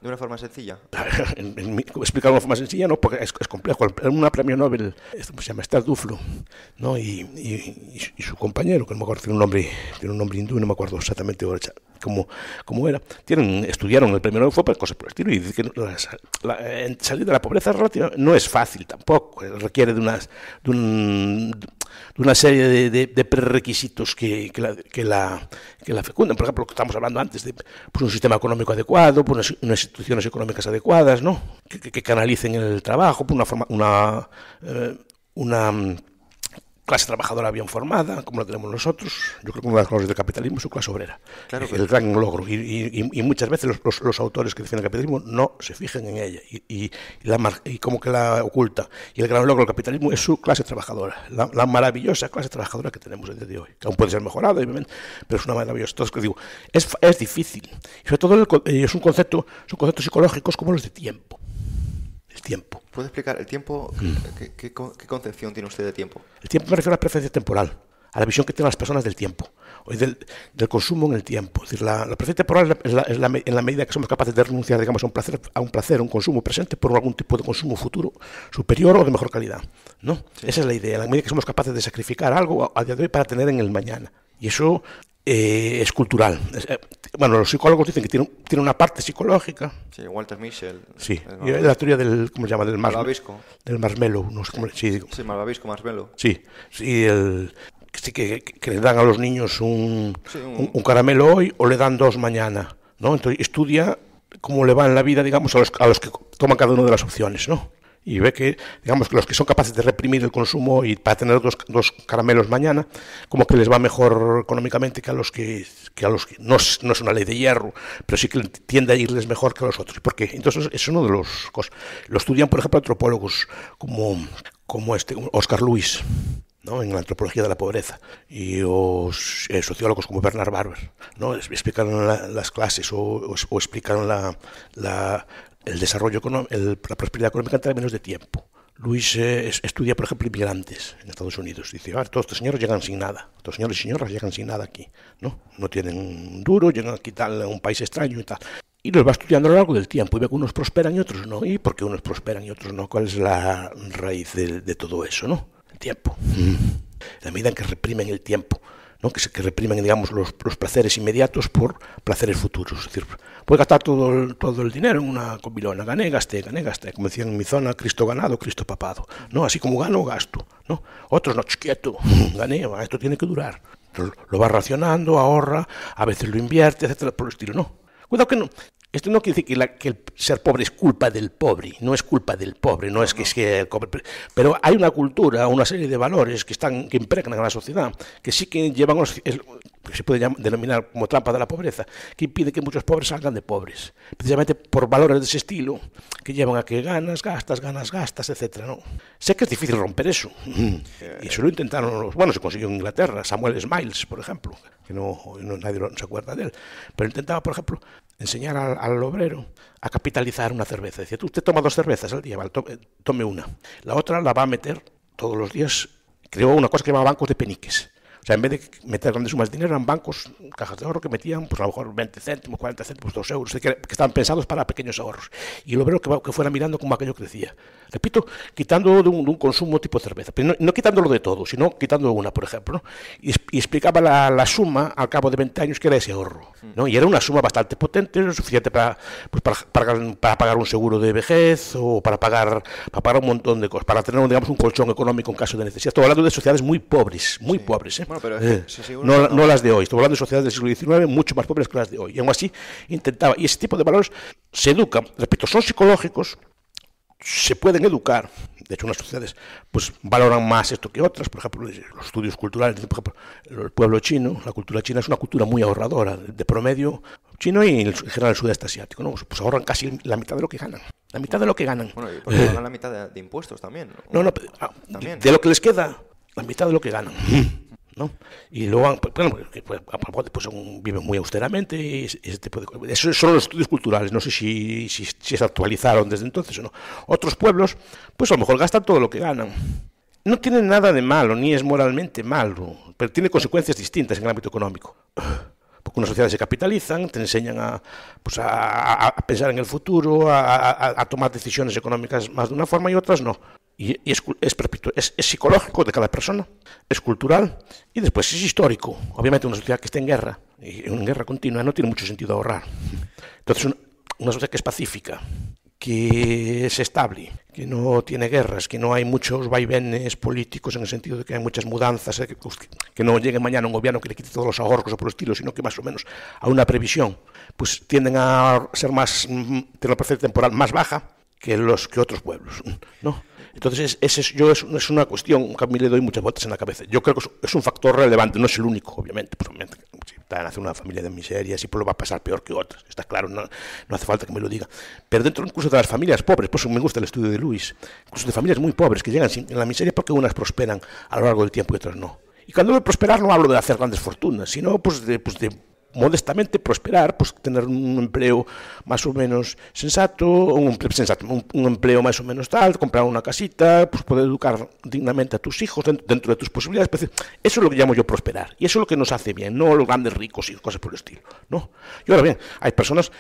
Speaker 2: de una
Speaker 1: forma sencilla.
Speaker 2: en, explicar de una forma sencilla no, porque es, complejo. Una premio Nobel, se llama Esther Duflo, ¿no? Y, su compañero, que no me acuerdo, tiene un nombre, tiene un nombre hindú, no me acuerdo exactamente cómo, era, tienen, estudiaron el premio Nobel, fue por cosas por el estilo, y dice que salir de la pobreza relativa no es fácil tampoco, eh, requiere de, unas, de un de una serie de, de, prerequisitos que, que, la, que, fecundan. Por ejemplo, lo que estamos hablando antes, de pues, un sistema económico adecuado, por pues, unas, instituciones económicas adecuadas, ¿no? que, canalicen el trabajo, por pues, una, forma, una, eh, una mm, clase trabajadora bien formada, como la tenemos nosotros. Yo creo que una de las cosas del capitalismo es su clase obrera. Claro el gran logro. Y, muchas veces los, autores que defienden el capitalismo no se fijan en ella y, la, y, como que la oculta. Y el gran logro del capitalismo es su clase trabajadora, la, maravillosa clase trabajadora que tenemos desde hoy, que aún puede ser mejorada, pero es una maravillosa. Entonces, digo, es, es difícil. Y sobre todo eh, es un concepto, son conceptos psicológicos como los de
Speaker 1: tiempo tiempo. ¿Puede explicar el tiempo? Mm. qué, concepción tiene usted de tiempo?
Speaker 2: El tiempo me refiero a la preferencia temporal, a la visión que tienen las personas del tiempo, del, consumo en el tiempo. decir, la, preferencia temporal es, la, en la medida que somos capaces de renunciar digamos, a, un placer, a un placer, un consumo presente por algún tipo de consumo futuro superior o de mejor calidad. ¿no? Esa es la idea, en la medida que somos capaces de sacrificar algo a día de hoy para tener en el mañana. Y eso eh, es cultural. Eh, bueno, los psicólogos dicen que tiene, tiene una parte psicológica.
Speaker 1: Sí, Walter Michel. Sí, el, la teoría
Speaker 2: del, ¿cómo se llama? Del marshmallow, Del marmelo, sí, sí, Sí, sí, que, le dan a los niños un, caramelo hoy o le dan dos mañana, ¿no? Entonces estudia cómo le va en la vida, digamos, a los, a los que toman cada una de las opciones, ¿no? y ve que, digamos, que los que son capaces de reprimir el consumo y para tener dos, caramelos mañana, como que les va mejor económicamente que a los que, a los no, es una ley de hierro, pero sí que tiende a irles mejor que a los otros. porque Entonces, es uno de los Lo estudian, por ejemplo, antropólogos como, como este, Oscar Luis. ¿no? en la antropología de la pobreza, y eh, sociólogos como Bernard Barber, ¿no? explicaron las clases o, explicaron la, el desarrollo económico, la prosperidad económica en menos de tiempo. Luis eh, estudia, por ejemplo, inmigrantes en Estados Unidos. Dice, ah, todos estos señores llegan sin nada. Estos señores y señoras llegan sin nada aquí. No, no tienen duro, llegan aquí tal, a un país extraño y tal. Y los va estudiando a lo largo del tiempo y ve que unos prosperan y otros no. ¿Y por qué unos prosperan y otros no? ¿Cuál es la raíz de, todo eso, no? El tiempo. Mm. La medida en que reprimen el tiempo que, reprimen digamos, los, placeres inmediatos por placeres futuros. Es decir, puedes gastar todo el, todo el dinero en una comilona, gané, gasté, gané, gasté. Como decían en mi zona, Cristo ganado, Cristo papado. ¿no? Así como gano, gasto. ¿no? Otros, no, chiquieto, gané, esto tiene que durar. Lo, vas va racionando, ahorra, a veces lo invierte, etcétera, por el estilo. No, Cuidado que no, esto no quiere decir que, que, el ser pobre es culpa del pobre, no es culpa del pobre, no es que sea el pobre. Pero hay una cultura, una serie de valores que están que impregnan a la sociedad, que sí que llevan, que se puede denominar como trampa de la pobreza, que impide que muchos pobres salgan de pobres, precisamente por valores de ese estilo, que llevan a que ganas, gastas, ganas, gastas, etc. ¿no? Sé que es difícil romper eso, eh. y eso lo intentaron los, bueno, se consiguió en Inglaterra, Samuel Smiles, por ejemplo, que no, no nadie se acuerda de él, pero intentaba, por ejemplo, enseñar al, obrero a capitalizar una cerveza. Dice, usted toma dos cervezas al día, vale, tome una. La otra la va a meter todos los días. Creó una cosa que llamaba bancos de peniques. O sea, en vez de meter grandes sumas de dinero, eran bancos, cajas de ahorro que metían, pues a lo mejor 20 céntimos, 40 céntimos, 2 euros, que, estaban pensados para pequeños ahorros. Y el obrero que, que fuera mirando cómo aquello crecía. Repito, quitando de un, consumo tipo cerveza, pero no, quitándolo de todo, sino quitando una, por ejemplo. Y, explicaba la, suma al cabo de 20 años que era ese ahorro. Mm. ¿no? Y era una suma bastante potente, suficiente para, pues, para, pagar un seguro de vejez o para pagar, para pagar un montón de cosas, para tener digamos, un colchón económico en caso de necesidad. Estoy hablando de sociedades muy pobres, muy pobres. ¿eh? Eh, no, no, las de hoy, estoy hablando de sociedades del siglo XIX mucho más pobres que las de hoy. Y aún así intentaba, y ese tipo de valores se educan, repito, son psicológicos, se pueden educar, de hecho unas sociedades pues valoran más esto que otras, por ejemplo los estudios culturales, por ejemplo, el pueblo chino, la cultura china es una cultura muy ahorradora, de promedio chino y en general el sudeste asiático, ¿no? Pues, pues ahorran casi la mitad de lo que ganan. La mitad de lo que ganan.
Speaker 1: Bueno, y eh. la mitad de, impuestos también.
Speaker 2: No, no, ah, de, lo que les queda, la mitad de lo que ganan. Y luego, ah, pues, bueno, pues, pues viven muy austeramente y este tipo de Esos son los estudios culturales, no sé si, si, se actualizaron desde entonces o no. Otros pueblos, pues a lo mejor gastan todo lo que ganan. No tiene nada de malo, ni es moralmente malo, pero tiene consecuencias distintas en el ámbito económico. Porque unas sociedades se capitalizan, te enseñan a, pues a, pensar en el futuro, a tomar decisiones económicas más de una forma y otras no y, es, es, psicológico de cada persona, es cultural y después es histórico. Obviamente una sociedad que está en guerra, y en guerra continua, no tiene mucho sentido ahorrar. Entonces una, sociedad que es pacífica, que es estable, que no tiene guerras, que no hay muchos vaivenes políticos en el sentido de que hay muchas mudanzas, eh, pues, que, no llegue mañana un gobierno que le quite todos los ahorros o por el estilo, sino que más o menos a una previsión, pues tienden a ser más, mm, tener la preferencia temporal más baja que los que otros pueblos, ¿no? Entonces, es, yo, es, una cuestión que a mí le doy muchas vueltas en la cabeza. Yo creo que es, un factor relevante, no es el único, obviamente. Pues, obviamente si están una familia de miseria, si pues, lo va a pasar peor que otras. Está claro, no, no hace falta que me lo diga. Pero dentro incluso de las familias pobres, por eso me gusta el estudio de Luis, incluso de familias muy pobres que llegan en la miseria porque unas prosperan a lo largo del tiempo y otras no. Y cuando hablo de prosperar no hablo de hacer grandes fortunas, sino pues de, pues de modestamente prosperar, pues tener un empleo más o menos sensato, un, empleo más o menos tal, comprar una casita, pues poder educar dignamente a tus hijos dentro, de tus posibilidades. eso es lo que llamo yo prosperar. Y eso es lo que nos hace bien, no los grandes ricos y cosas por el estilo. ¿no? Y ahora bien, hay personas,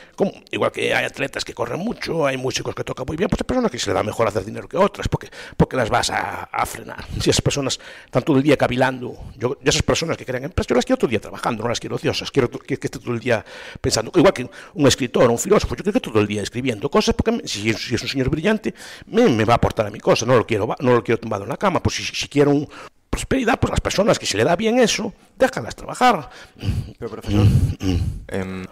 Speaker 2: igual que hay atletas que corren mucho, hay músicos que tocan muy bien, pues hay personas que se le da mejor hacer dinero que otras, porque, porque las vas a, frenar. Si esas personas están todo el día cavilando, yo, esas personas que crean empresas, yo las quiero otro día trabajando, no las quiero ociosas, quiero que, esté todo el día pensando. Igual que un escritor, un filósofo, yo creo que todo el día escribiendo cosas, porque si, es un señor brillante, me, va a aportar a mi cosa, no lo quiero, no lo quiero tumbado en la cama. Pues si, quiero prosperidad, pues las personas que se le da bien eso, déjalas trabajar.
Speaker 1: Pero profesor, em,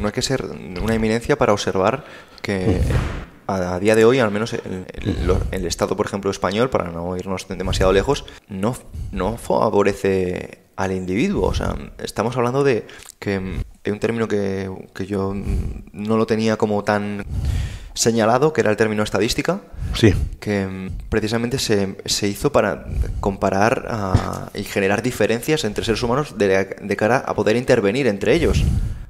Speaker 1: no hay que ser una eminencia para observar que a, día de hoy, al menos el, Estado, por ejemplo, español, para no irnos demasiado lejos, no, no favorece al individuo. O sea, estamos hablando de que hay un término que, yo no lo tenía como tan señalado, que era el término estadística, sí. que precisamente se, hizo para comparar ah, y generar diferencias entre seres humanos
Speaker 2: de, cara
Speaker 1: a poder intervenir entre
Speaker 2: ellos.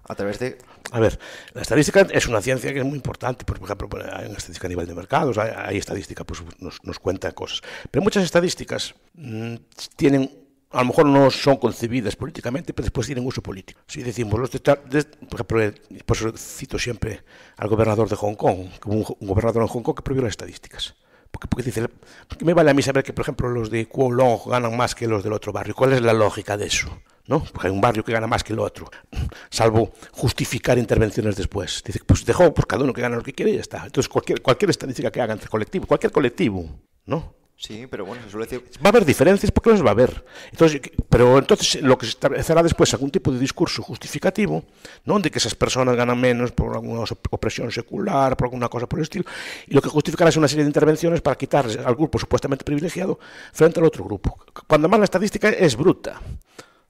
Speaker 2: A través de... A ver, la estadística es una ciencia que es muy importante, por ejemplo, pues, hay estadística a nivel de mercados, hay, estadística, pues nos, cuenta cosas. Pero muchas estadísticas mm, tienen a lo mejor no son concebidas políticamente, pero después tienen uso político. Si decimos, los de, eh, por eso cito siempre al gobernador de Hong Kong, como un, gobernador en Hong Kong que prohibió las estadísticas. Porque, porque dice, ¿qué me vale a mí saber que, por ejemplo, los de Kowloon ganan más que los del otro barrio? ¿Cuál es la lógica de eso? ¿No? Porque hay un barrio que gana más que el otro, salvo justificar intervenciones después. Dice, pues dejó pues cada uno que gana lo que quiere y ya está. Entonces, cualquier, cualquier estadística que haga entre colectivo, cualquier colectivo, ¿no?
Speaker 1: Sí, pero bueno, se suele decir... Va a
Speaker 2: haber diferencias porque las va a haber. pero entonces lo que se establecerá después es algún tipo de discurso justificativo, ¿no? De que esas personas ganan menos por alguna opresión secular, por alguna cosa por el estilo, y lo que justificará es una serie de intervenciones para quitar al grupo supuestamente privilegiado frente al otro grupo. Cuando más la estadística es bruta.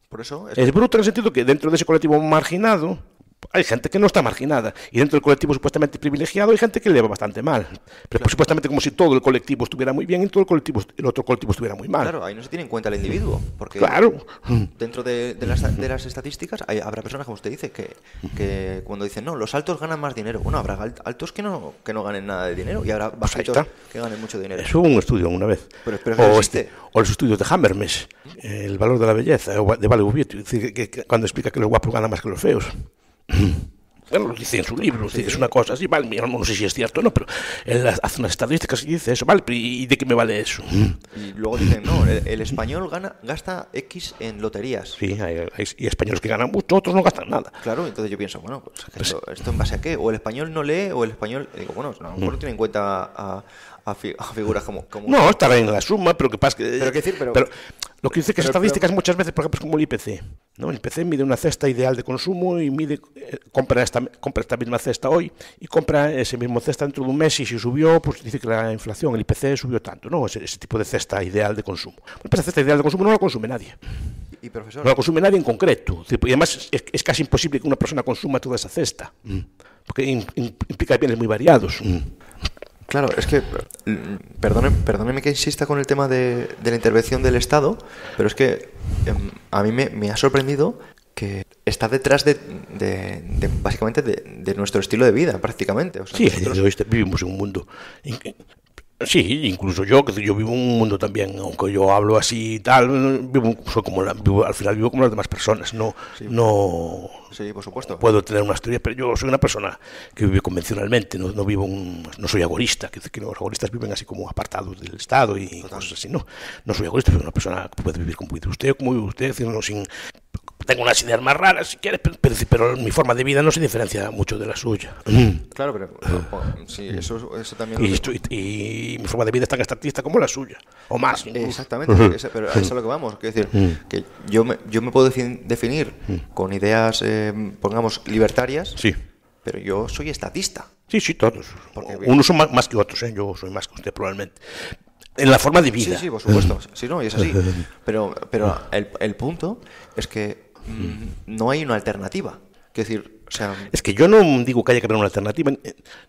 Speaker 1: Por eso es... es
Speaker 2: bruta en el sentido que dentro de ese colectivo marginado hay gente que no está marginada y dentro del colectivo supuestamente privilegiado hay gente que le va bastante mal. Pero supuestamente como si todo el colectivo estuviera muy bien y todo el colectivo el otro colectivo estuviera muy mal. Claro,
Speaker 1: ahí no se tiene en cuenta el individuo, porque claro. dentro de, las, de las, estadísticas hay, habrá personas como usted dice que, cuando dicen no, los altos ganan más dinero. Bueno, habrá altos que no que no ganen nada de dinero y habrá pues bajitos que ganen mucho dinero. Eso
Speaker 2: hubo un estudio una vez. o, este, o, los estudios de Hammermes, el valor de la belleza, de Value que, cuando explica que los guapos ganan más que los feos. Bueno, lo dice en su libro, dice, es una cosa así, vale, no sé si es cierto o no, pero él hace unas estadísticas y dice eso, vale, ¿y de qué me vale eso?
Speaker 3: Y
Speaker 2: luego dicen, no, el, español gana, gasta X en loterías. Sí, hay, hay, y españoles que ganan mucho, otros no gastan
Speaker 1: nada. Claro, entonces yo pienso, bueno, pues, pues esto, en base a qué? O el español no lee, o el español, digo, bueno, a lo mejor no mm. tiene en cuenta a, a, figuras como, No, está bien la suma, pero que pasa que... Pero,
Speaker 2: lo que dice que pero, estadísticas muchas veces, por ejemplo, es como el IPC. ¿no? El IPC mide una cesta ideal de consumo y mide, eh, compra, esta, compra esta misma cesta hoy y compra ese mismo cesta dentro de un mes y si subió, pues dice que la inflación, el IPC subió tanto, ¿no? Ese, tipo de cesta ideal de consumo. pero esa cesta ideal de consumo no la consume nadie. Y, profesor... No la consume nadie en concreto. Y además es, casi imposible que una persona consuma toda esa cesta. porque implica bienes muy variados. Claro, es que, perdóneme, que insista
Speaker 1: con el tema de, la intervención del Estado, pero es que em, a mí me, ha sorprendido que está detrás de, básicamente, de, nuestro estilo de vida,
Speaker 2: prácticamente. sí, vivimos en un mundo Sí, incluso yo, que yo vivo un mundo también, aunque yo hablo así y tal, vivo, como al final vivo como las demás personas, no, no por supuesto. puedo tener una historia, pero yo soy una persona que vive convencionalmente, no, vivo un, no soy agorista, que, que los agoristas viven así como apartados del Estado y cosas así, no, no soy agorista, soy una persona que puede vivir como vive usted, como vive usted, sino sin tengo unas ideas más raras, si quieres, pero, mi forma de vida no se diferencia mucho de la suya. Claro, pero pues, sí, eso, también... Y, mi forma de vida es tan estatista como la suya, o más. Ah, exactamente, pero eso es a lo que vamos. Quiero
Speaker 1: decir, que yo me, yo me puedo definir con ideas, eh, pongamos, libertarias, sí. pero yo soy estatista.
Speaker 2: Sí, sí, todos. Unos son más, que otros, ¿eh? yo soy más que probablemente en la forma de vida. Sí, sí, por supuesto. Sí, no, y es así. Pero, pero el, el punto es que Mm. no hay una alternativa. Es decir, o sea, es que yo no digo que haya que haber una alternativa,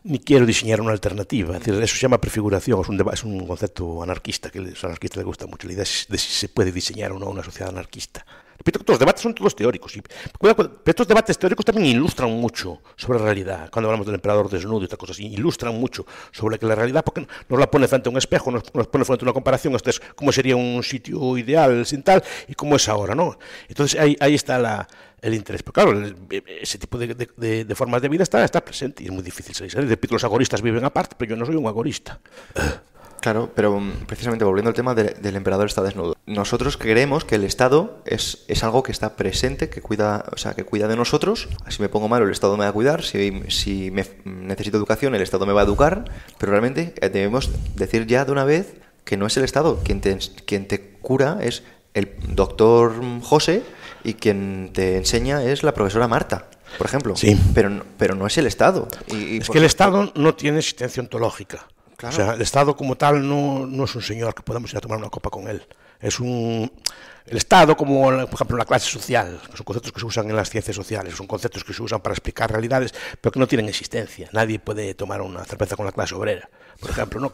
Speaker 2: ni quiero diseñar una alternativa. decir, eso se llama prefiguración, es un, es un concepto anarquista, que a los anarquistas les gusta mucho la idea de si se puede diseñar o no una sociedad anarquista. Repito que todos los debates son todos teóricos. Y, pero estos debates teóricos también ilustran mucho sobre la realidad. Cuando hablamos del emperador desnudo y otras cosas, ilustran mucho sobre que la realidad, porque nos la pone frente a un espejo, nos, pone frente a una comparación, esto es cómo sería un sitio ideal sin tal y cómo es ahora, ¿no? Entonces ahí, está el interés. Pero claro, e, e, ese tipo de, formas de vida está, está presente y es muy difícil salir. Repito, los agoristas viven aparte, pero yo no soy un agorista. Claro, pero mm, precisamente
Speaker 1: volviendo al tema del emperador está desnudo. Nosotros creemos que el Estado es, algo que está presente, que cuida, o sea, que cuida de nosotros. Si me pongo malo, el Estado me va a cuidar. Si, si me, necesito educación, el Estado me va a educar. Pero realmente eh, debemos decir ya de una vez que no es el Estado quien te, quien te cura, es el doctor José y quien te enseña es la profesora Marta, por ejemplo. Sí. Pero, pero no es el Estado. es que el
Speaker 2: Estado no tiene existencia ontológica. O sea, el Estado como tal no, es un señor que podamos ir a tomar una copa con él. Es un, el Estado, como por ejemplo la clase social, que son conceptos que se usan en las ciencias sociales, son conceptos que se usan para explicar realidades, pero que no tienen existencia. Nadie puede tomar una cerveza con la clase obrera, por ejemplo. No,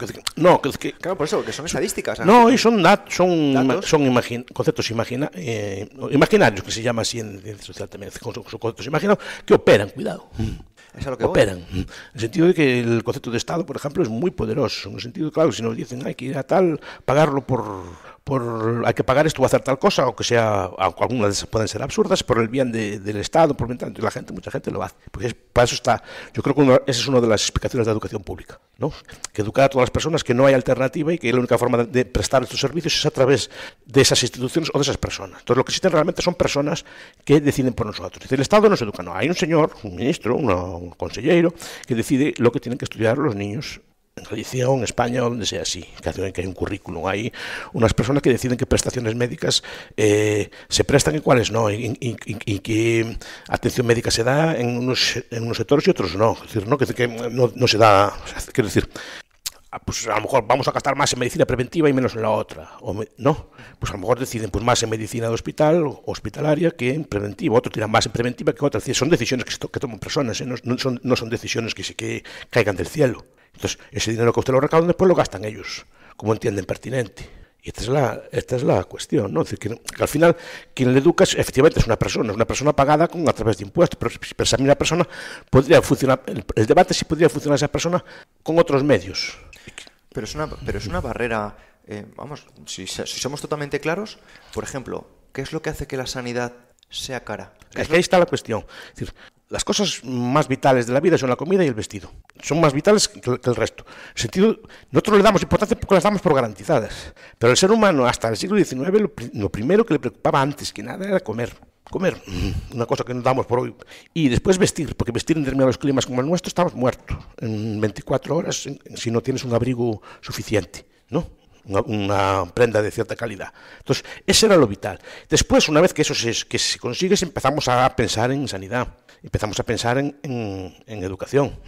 Speaker 2: que, que, claro, por eso, que son estadísticas. ¿no? y son, son, son conceptos eh, imaginarios, que se llama así en ciencia social también, son, conceptos imaginarios que operan, cuidado.
Speaker 3: Mm lo que operan. En
Speaker 2: el sentido de que el concepto de Estado, por ejemplo, es muy poderoso. En el sentido, claro, si nos dicen hay que ir a tal, pagarlo por por hay que pagar esto o hacer tal cosa, aunque sea, algunas pueden ser absurdas, por el bien del Estado, por el bien de la gente, mucha gente lo hace. Porque eso está, yo creo que esa es una de las explicaciones de la educación pública, ¿no? Que educar a todas las personas que no hay alternativa y que la única forma de, prestar estos servicios es a través de esas instituciones o de esas personas. Entonces lo que existen realmente son personas que deciden por nosotros. el Estado nos educa, no, hay un señor, un ministro, un, un consejero, que decide lo que tienen que estudiar los niños en tradición, España donde sea así, que hay un currículum, hay unas personas que deciden qué prestaciones médicas eh, se prestan y cuáles no, y, qué atención médica se da en unos, en unos sectores y otros no, es decir, no, que, no, no se da, quiero decir, Ah, pues a lo mejor vamos a gastar más en medicina preventiva y menos en la otra. O no, pues a lo mejor deciden pues más en medicina de hospital, hospitalaria, que en preventiva. Otros tiran más en preventiva que otras. Son decisiones que, toman personas, ¿eh? no, son, decisiones que, se, que caigan del cielo. Entonces, ese dinero que usted lo recauda después lo gastan ellos, como entienden pertinente. Y esta es la, esta es la cuestión, ¿no? que, al final quien le educa es, efectivamente es una persona, es una persona pagada con, a través de impuestos, pero, si esa misma persona podría funcionar, el, debate debate si podría funcionar esa persona con otros medios pero es una, pero es una
Speaker 1: barrera, eh, vamos, si, somos totalmente claros, por ejemplo, ¿qué es lo que hace que la sanidad sea
Speaker 2: cara. ahí está la cuestión. las cosas más vitales de la vida son la comida y el vestido. Son más vitales que el resto. sentido, nosotros le damos importancia porque las damos por garantizadas. Pero el ser humano, hasta el siglo XIX, lo primero que le preocupaba antes que nada era comer comer, mm, una cosa que no damos por hoy, y después vestir, porque vestir en determinados climas como el nuestro estamos muertos en 24 horas si no tienes un abrigo suficiente, ¿no? Una, prenda de cierta calidad. Entonces, eso era lo vital. Después, una vez que eso se, que se consigue, empezamos a pensar en sanidad, empezamos a pensar en, educación,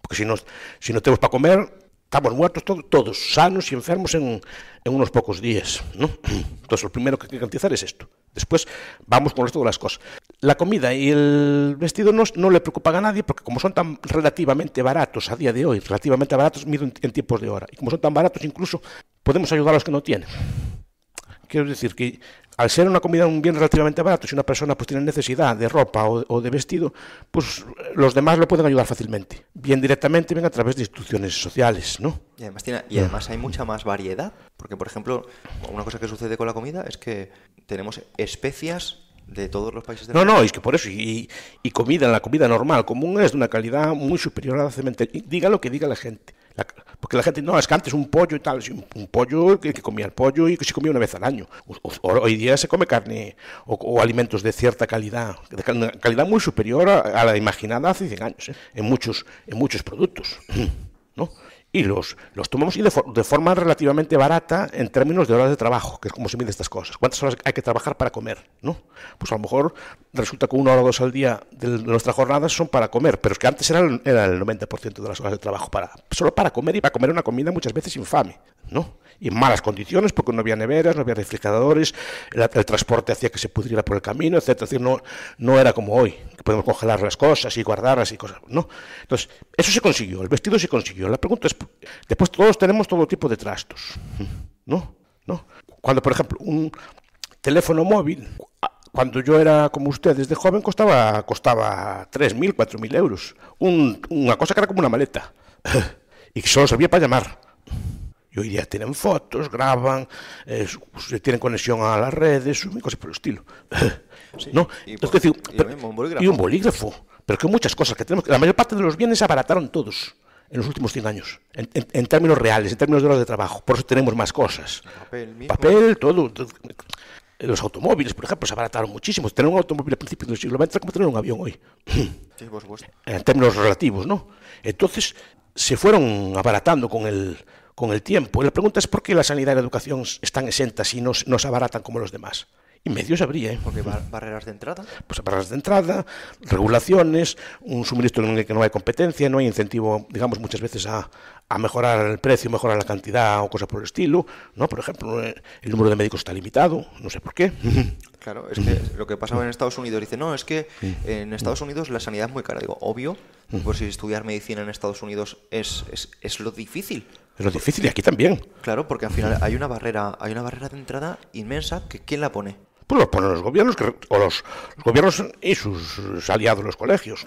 Speaker 2: porque si no, si no tenemos para comer, estamos muertos todos, todos sanos y enfermos en, unos pocos días. ¿no? Entonces, lo primero que hay que garantizar es esto. Después vamos con el resto de las cosas. La comida y el vestido no, no le preocupan a nadie porque como son tan relativamente baratos a día de hoy, relativamente baratos, mido en tiempos de hora. Y como son tan baratos incluso podemos ayudar a los que no tienen. Quiero decir que al ser una comida un bien relativamente barato, si una persona pues tiene necesidad de ropa o, de vestido, pues los demás lo pueden ayudar fácilmente, bien directamente, bien a través de instituciones sociales, ¿no?
Speaker 1: Y además, y ah. además hay mucha más variedad, porque por ejemplo, una cosa que sucede con la comida es que tenemos especias de todos los países del No, no, es que
Speaker 2: por eso, y, y comida, la comida normal, común es de una calidad muy superior a la cementería. Diga lo que diga la gente. porque la gente, no, es que antes un pollo y tal, un, pollo que, comía el pollo y que se comía una vez al año. hoy día se come carne o, alimentos de cierta calidad, de calidad muy superior a, la imaginada hace 100 años, ¿eh? en, muchos, en muchos productos. ¿no? y los, los tomamos y de, forma relativamente barata en términos de horas de trabajo, que es como se mide estas cosas. ¿Cuántas horas hay que trabajar para comer? ¿no? Pues a lo mejor resulta que una hora o dos al día de, nuestras jornadas son para comer, pero es que antes era el, era el 90% de las horas de trabajo para, solo para comer y para comer una comida muchas veces infame. ¿no? y en malas condiciones, porque no había neveras, no había refrigeradores, el, transporte hacía que se pudriera por el camino, etc. no, no era como hoy, que podemos congelar las cosas y guardarlas y cosas. No. Entonces, eso se consiguió, el vestido se consiguió. La pregunta es, después todos tenemos todo tipo de trastos, ¿no? ¿No? Cuando, por ejemplo, un teléfono móvil, cuando yo era como usted desde joven, costaba, costaba 3.000, 4.000 euros. una cosa que era como una maleta. y que solo servía para llamar hoy día tienen fotos, graban, eh, tienen conexión a las redes, cosas por el estilo. ¿No? y, un bolígrafo. Pero que muchas cosas que tenemos. La mayor parte de los bienes se abarataron todos en los últimos 100 años, en, términos reales, en términos de horas de trabajo. Por eso tenemos más cosas. Papel, todo. Los automóviles, por ejemplo, se abarataron muchísimo. Tener un automóvil a principios del siglo XX es como tener un avión hoy. Sí, por supuesto. En términos relativos, ¿no? Entonces, se fueron abaratando con el, con el tiempo. Y la pregunta es por qué la sanidad y la educación están exentas y no se abaratan como los demás. Y medios habría. ¿eh? Porque barreras de entrada. Pues barreras de entrada, regulaciones, un suministro en el que no hay competencia, no hay incentivo, digamos, muchas veces a, a mejorar el precio, mejorar la cantidad o cosas por el estilo. ¿no? Por ejemplo, eh, el número de médicos está limitado, no sé por qué. Claro, es que lo que pasaba en
Speaker 1: Estados Unidos, dice, no, es que mm. en Estados mm. Unidos la sanidad es muy cara. Digo, obvio, mm. pues si estudiar medicina en Estados Unidos es, es, es lo difícil.
Speaker 2: Es lo difícil, y aquí también.
Speaker 1: Claro, porque al final hay una barrera, hay una barrera de entrada inmensa que ¿quién la pone?
Speaker 2: Pues lo ponen los gobiernos o los, gobiernos y sus aliados, los colegios,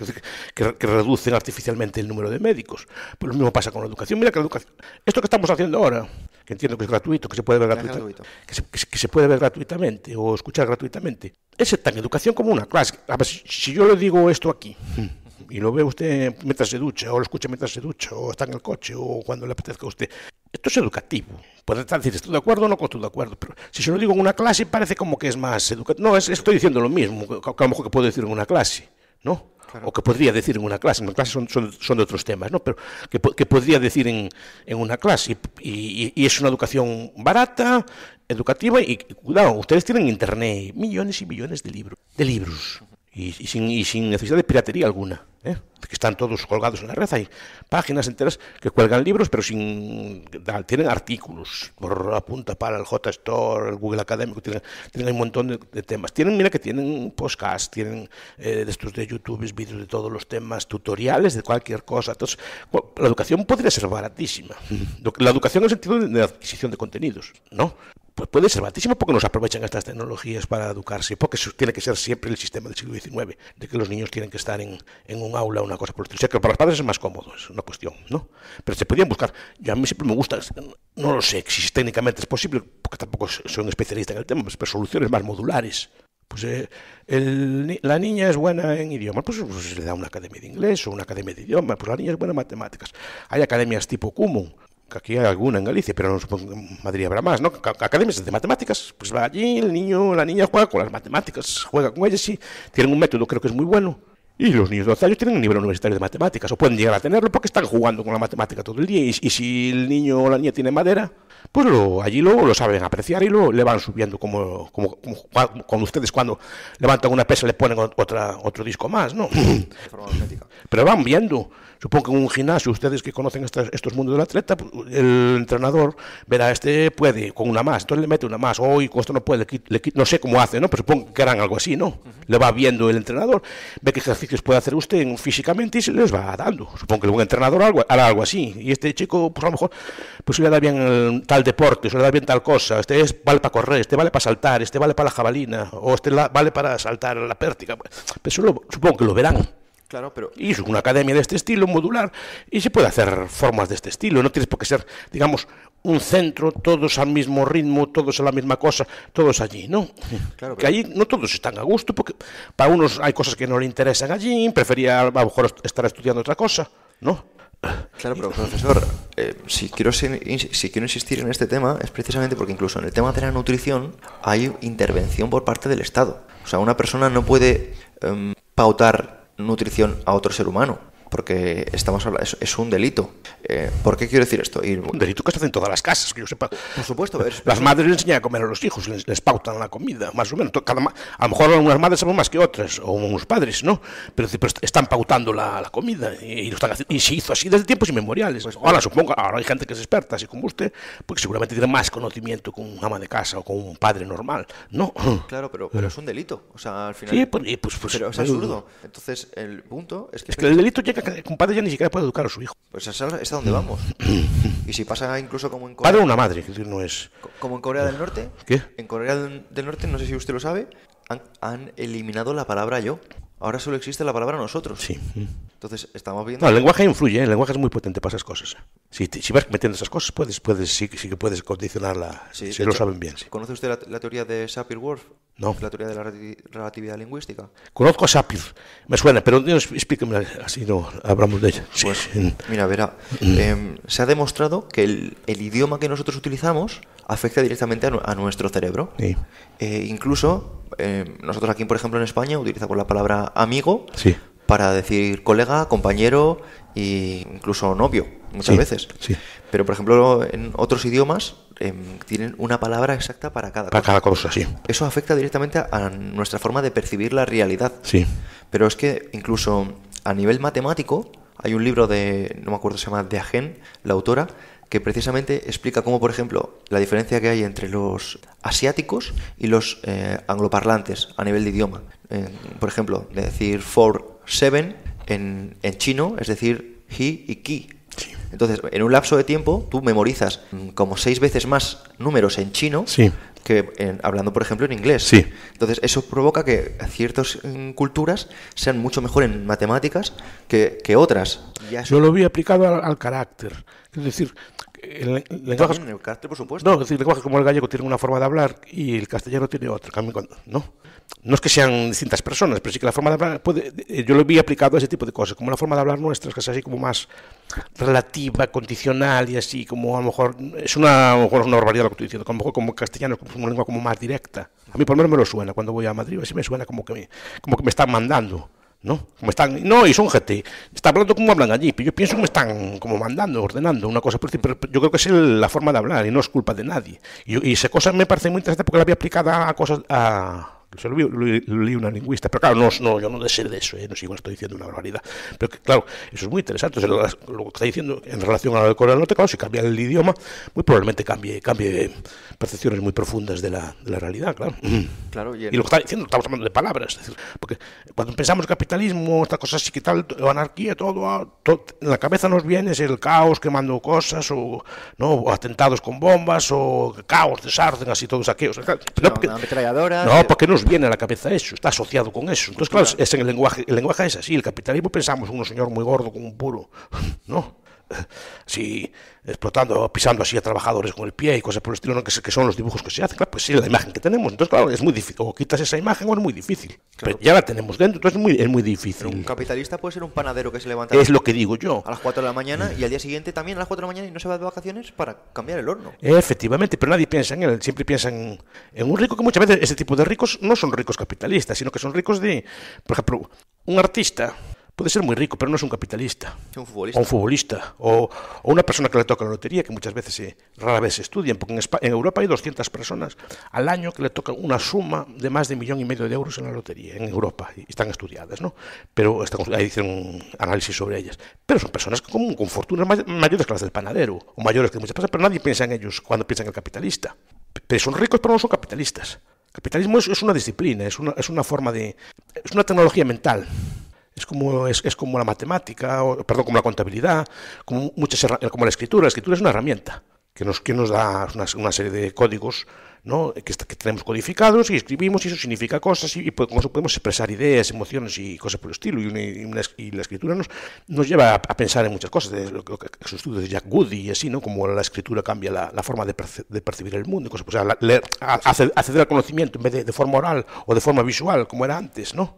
Speaker 2: que, que, reducen artificialmente el número de médicos. Pues lo mismo pasa con la educación. Mira la educación, esto que estamos haciendo ahora, que entiendo que es gratuito, que se puede ver, gratuitamente, que se, puede ver gratuitamente o escuchar gratuitamente, es tan educación como una clase. A ver, si, yo le digo esto aquí. Hmm y lo ve usted mientras se ducha, o lo escucha mientras se ducha, o está en el coche, o cuando le apetezca a usted. Esto es educativo. Puede estar diciendo, estoy de acuerdo o no estoy de acuerdo, pero si se lo digo en una clase parece como que es más educativo. No, estoy diciendo lo mismo que, a lo mejor que puedo decir en una clase, ¿no? O que podría decir en una clase, en una clase son, son, de otros temas, ¿no? Pero que, que podría decir en, en una clase. Y, es una educación barata, educativa, y, cuidado, ustedes tienen internet, millones y millones de libros. De libros y, sin, necesidad de piratería alguna. ¿eh? Que están todos colgados en la red. Hay páginas enteras que cuelgan libros, pero sin tienen artículos. Por apunta para el J-Store, el Google Académico, tienen, tienen un montón de, temas. Tienen, mira que tienen podcasts, tienen eh, estos de YouTube, vídeos de todos los temas, tutoriales de cualquier cosa. Entonces, la educación podría ser baratísima. La educación en el sentido de adquisición de contenidos, ¿no? pues puede ser batísimo porque nos aprovechan estas tecnologías para educarse, porque tiene que ser siempre el sistema del siglo XIX, de que los niños tienen que estar en, un aula, o una cosa por el que para los padres es más cómodo, es una cuestión, ¿no? Pero se podían buscar. Yo a mí siempre me gusta, no lo sé si técnicamente es posible, porque tampoco soy un especialista en el tema, pero soluciones más modulares. Pues eh, la niña es buena en idiomas, pues, pues, se le da una academia de inglés o una academia de idiomas, pues la niña es buena en matemáticas. Hay academias tipo común, que aquí hay alguna en Galicia, pero no supongo en Madrid habrá más, ¿no? Academias de matemáticas, pues va allí, el niño, la niña juega con las matemáticas, juega con ellas, sí, tienen un método, creo que es muy bueno. Y los niños de 12 años tienen un nivel universitario de matemáticas, o pueden llegar a tenerlo porque están jugando con la matemática todo el día, y, si el niño o la niña tiene madera, pues lo, allí lo, lo saben apreciar y lo, le van subiendo como, como, ustedes cuando levantan una pesa le ponen otra, otro disco más, ¿no? Pero van viendo Supongo que en un gimnasio, ustedes que conocen estos, mundos del atleta, el entrenador verá, este puede con una más, entonces le mete una más, hoy con esto no puede, no sé cómo hace, ¿no? Pero supongo que harán algo así, ¿no? Le va viendo el entrenador, ve qué ejercicios puede hacer usted físicamente y se les va dando. Supongo que el buen entrenador hará algo así. Y este chico, pues a lo mejor, pues le da bien tal deporte, se le da bien tal cosa, este vale para correr, este vale para saltar, este vale para la jabalina, o este vale para saltar la pértiga. Pero pues, supongo que lo verán pero... Y es una academia de este estilo, modular, y se puede hacer formas de este estilo. No tienes por qué ser, digamos, un centro, todos al mismo ritmo, todos a la misma cosa, todos allí, ¿no? Claro, Que allí no todos están a gusto, porque para unos hay cosas que no le interesan allí, prefería a lo mejor estar estudiando otra cosa, ¿no?
Speaker 1: Claro, pero profesor, eh, si, quiero si quiero insistir en este tema es precisamente porque incluso en el tema de la nutrición hay intervención por parte del Estado. O sea, una persona no puede em, pautar nutrición a otro ser humano porque estamos es, un delito. Eh, ¿Por qué quiero decir esto? un delito que se hace en todas las
Speaker 2: casas, que yo sepa. Por supuesto. las madres les enseñan a comer a los hijos, les, pautan la comida, más o menos. a lo mejor unas madres son más que otras, o unos padres, ¿no? Pero, están pautando la, comida y, están y se hizo así desde tiempos inmemoriales. Pues, ahora, eh. supongo, ahora hay gente que es experta, así como usted, porque seguramente tiene más conocimiento con un ama de casa o con un padre normal, ¿no? Claro, pero, pero es un delito. O sea, al final. Sí, pues, pues, pues es absurdo.
Speaker 1: Entonces, el punto es que. Es que el delito llega
Speaker 2: un padre ya ni siquiera puede educar a su hijo. Pues es a donde vamos.
Speaker 1: y si pasa incluso como en Corea... Padre o una
Speaker 2: madre, que no es...
Speaker 1: Como en Corea del Norte. ¿Qué? En Corea del Norte, no sé si usted lo sabe, han eliminado la palabra yo ahora solo existe la palabra nosotros. Sí. Entonces, estamos viendo... No, el lenguaje
Speaker 2: influye, ¿eh? el lenguaje es muy potente para esas cosas. Si, vas metiendo esas cosas, puedes, puedes, sí, que puedes condicionarla, si lo saben bien.
Speaker 1: ¿Conoce usted la, teoría de Sapir-Whorf? No. La teoría de la relatividad lingüística.
Speaker 2: Conozco a Sapir, me suena, pero no, explíqueme, así no hablamos de ella. Pues,
Speaker 1: mira, verá, mm. em, se ha demostrado que el, el idioma que nosotros utilizamos afecta directamente a, nuestro cerebro. Eh, incluso eh, nosotros aquí, por ejemplo, en España utilizamos la palabra amigo para decir colega, compañero e incluso novio muchas veces. Pero, por ejemplo, en otros idiomas em, tienen una palabra exacta para cada para cada cosa, sí. Eso afecta directamente a nuestra forma de percibir la realidad. Sí. Pero es que incluso a nivel matemático hay un libro de, no me acuerdo se llama, de Agen, la autora, que precisamente explica cómo, por ejemplo, la diferencia que hay entre los asiáticos y los eh, angloparlantes a nivel de idioma. por ejemplo, decir for seven en, en chino, es decir he y ki. Entonces, en un lapso de tiempo, tú memorizas mm, como seis veces más números en chino que hablando, por ejemplo, en inglés. Entonces, eso provoca que ciertas mm, culturas sean mucho mejor en matemáticas que, otras. Yo lo vi aplicado
Speaker 2: al carácter. Es decir, el, lenguaje, como el gallego tiene una forma de hablar y el castellano tiene otra. No, no es que sean distintas personas, pero sí que la forma de hablar, eh, yo lo vi aplicado a ese tipo de cosas, como la forma de hablar nuestra, que es así como más relativa, condicional y así, como a lo mejor, es una, a lo barbaridad lo que estoy diciendo, como, castellano es una lengua como más directa. A mí por lo menos me lo suena, cuando voy a Madrid, así me suena como que como que me están mandando. ¿no? Como están, no, y son gente, está hablando como hablan allí, pero yo pienso que me están como mandando, ordenando, una cosa por pero yo creo que es la forma de hablar y no es culpa de nadie. Y, y esa cosa me parece muy interesante porque la había aplicada a cosas, a, lo, leí una lingüista, pero claro, no, yo no de ser de eso, ¿eh? no sé, estoy diciendo una barbaridad. Pero claro, eso es muy interesante. lo, que está diciendo en relación a la de Corea del Norte, claro, si cambia el idioma, muy probablemente cambie, cambie percepciones muy profundas de la, de la realidad, claro. claro y, lo que está diciendo, estamos hablando de palabras. porque cuando pensamos capitalismo, esta cosa así que tal, anarquía, todo, ah, en la cabeza nos viene es el caos quemando cosas, o, ¿no? atentados con bombas, o caos, desarden, así todos aquellos. No, porque, no, porque viene a la cabeza eso, está asociado con eso. Entonces, claro, es en el lenguaje, el lenguaje es así, el capitalismo pensamos un señor muy gordo con un puro, ¿no? explotando, pisando así a trabajadores con el pie y cosas por el estilo, ¿no? que, son los dibujos que se hacen, claro, pues sí, la imagen que tenemos, entonces claro, es muy difícil, o quitas esa imagen o es muy difícil, pero ya la tenemos dentro, entonces es muy, es muy difícil. un
Speaker 1: capitalista puede ser un panadero que se levanta es lo
Speaker 2: que digo yo. a las 4 de la mañana
Speaker 1: mm. y al día siguiente también a las 4 de la mañana y no se va de vacaciones para cambiar el horno.
Speaker 2: Efectivamente, pero nadie piensa en él, siempre piensa en un rico que muchas veces ese tipo de ricos no son ricos capitalistas, sino que son ricos de, por ejemplo, un artista puede ser muy rico, pero no es un capitalista. Un futbolista. O un futbolista. O, una persona que le toca la lotería, que muchas veces eh, rara vez se estudian, porque en, Europa hay 200 personas al año que le tocan una suma de más de un millón y medio de euros en la lotería, en Europa, y están estudiadas, ¿no? Pero ahí dicen un análisis sobre ellas. Pero son personas con, con fortunas mayores que las del panadero, o mayores que muchas personas, pero nadie piensa en ellos cuando piensa en el capitalista. Pero son ricos, pero no son capitalistas. Capitalismo es, una disciplina, es una, es una forma de... es una tecnología mental es como, es, es como la matemática, o, perdón, como la contabilidad, como, muchas, como la escritura. La escritura es una herramienta que nos, que nos da una, una serie de códigos que, que tenemos codificados y escribimos y eso significa cosas y, y con podemos expresar ideas, emociones y cosas por el estilo. Y, y, la escritura nos, nos lleva a, pensar en muchas cosas, de lo, que estudios de Jack Goody y así, ¿no? como la escritura cambia la, forma de, percibir el mundo, pues, leer, acceder, al conocimiento en vez de, de, forma oral o de forma visual, como era antes, ¿no?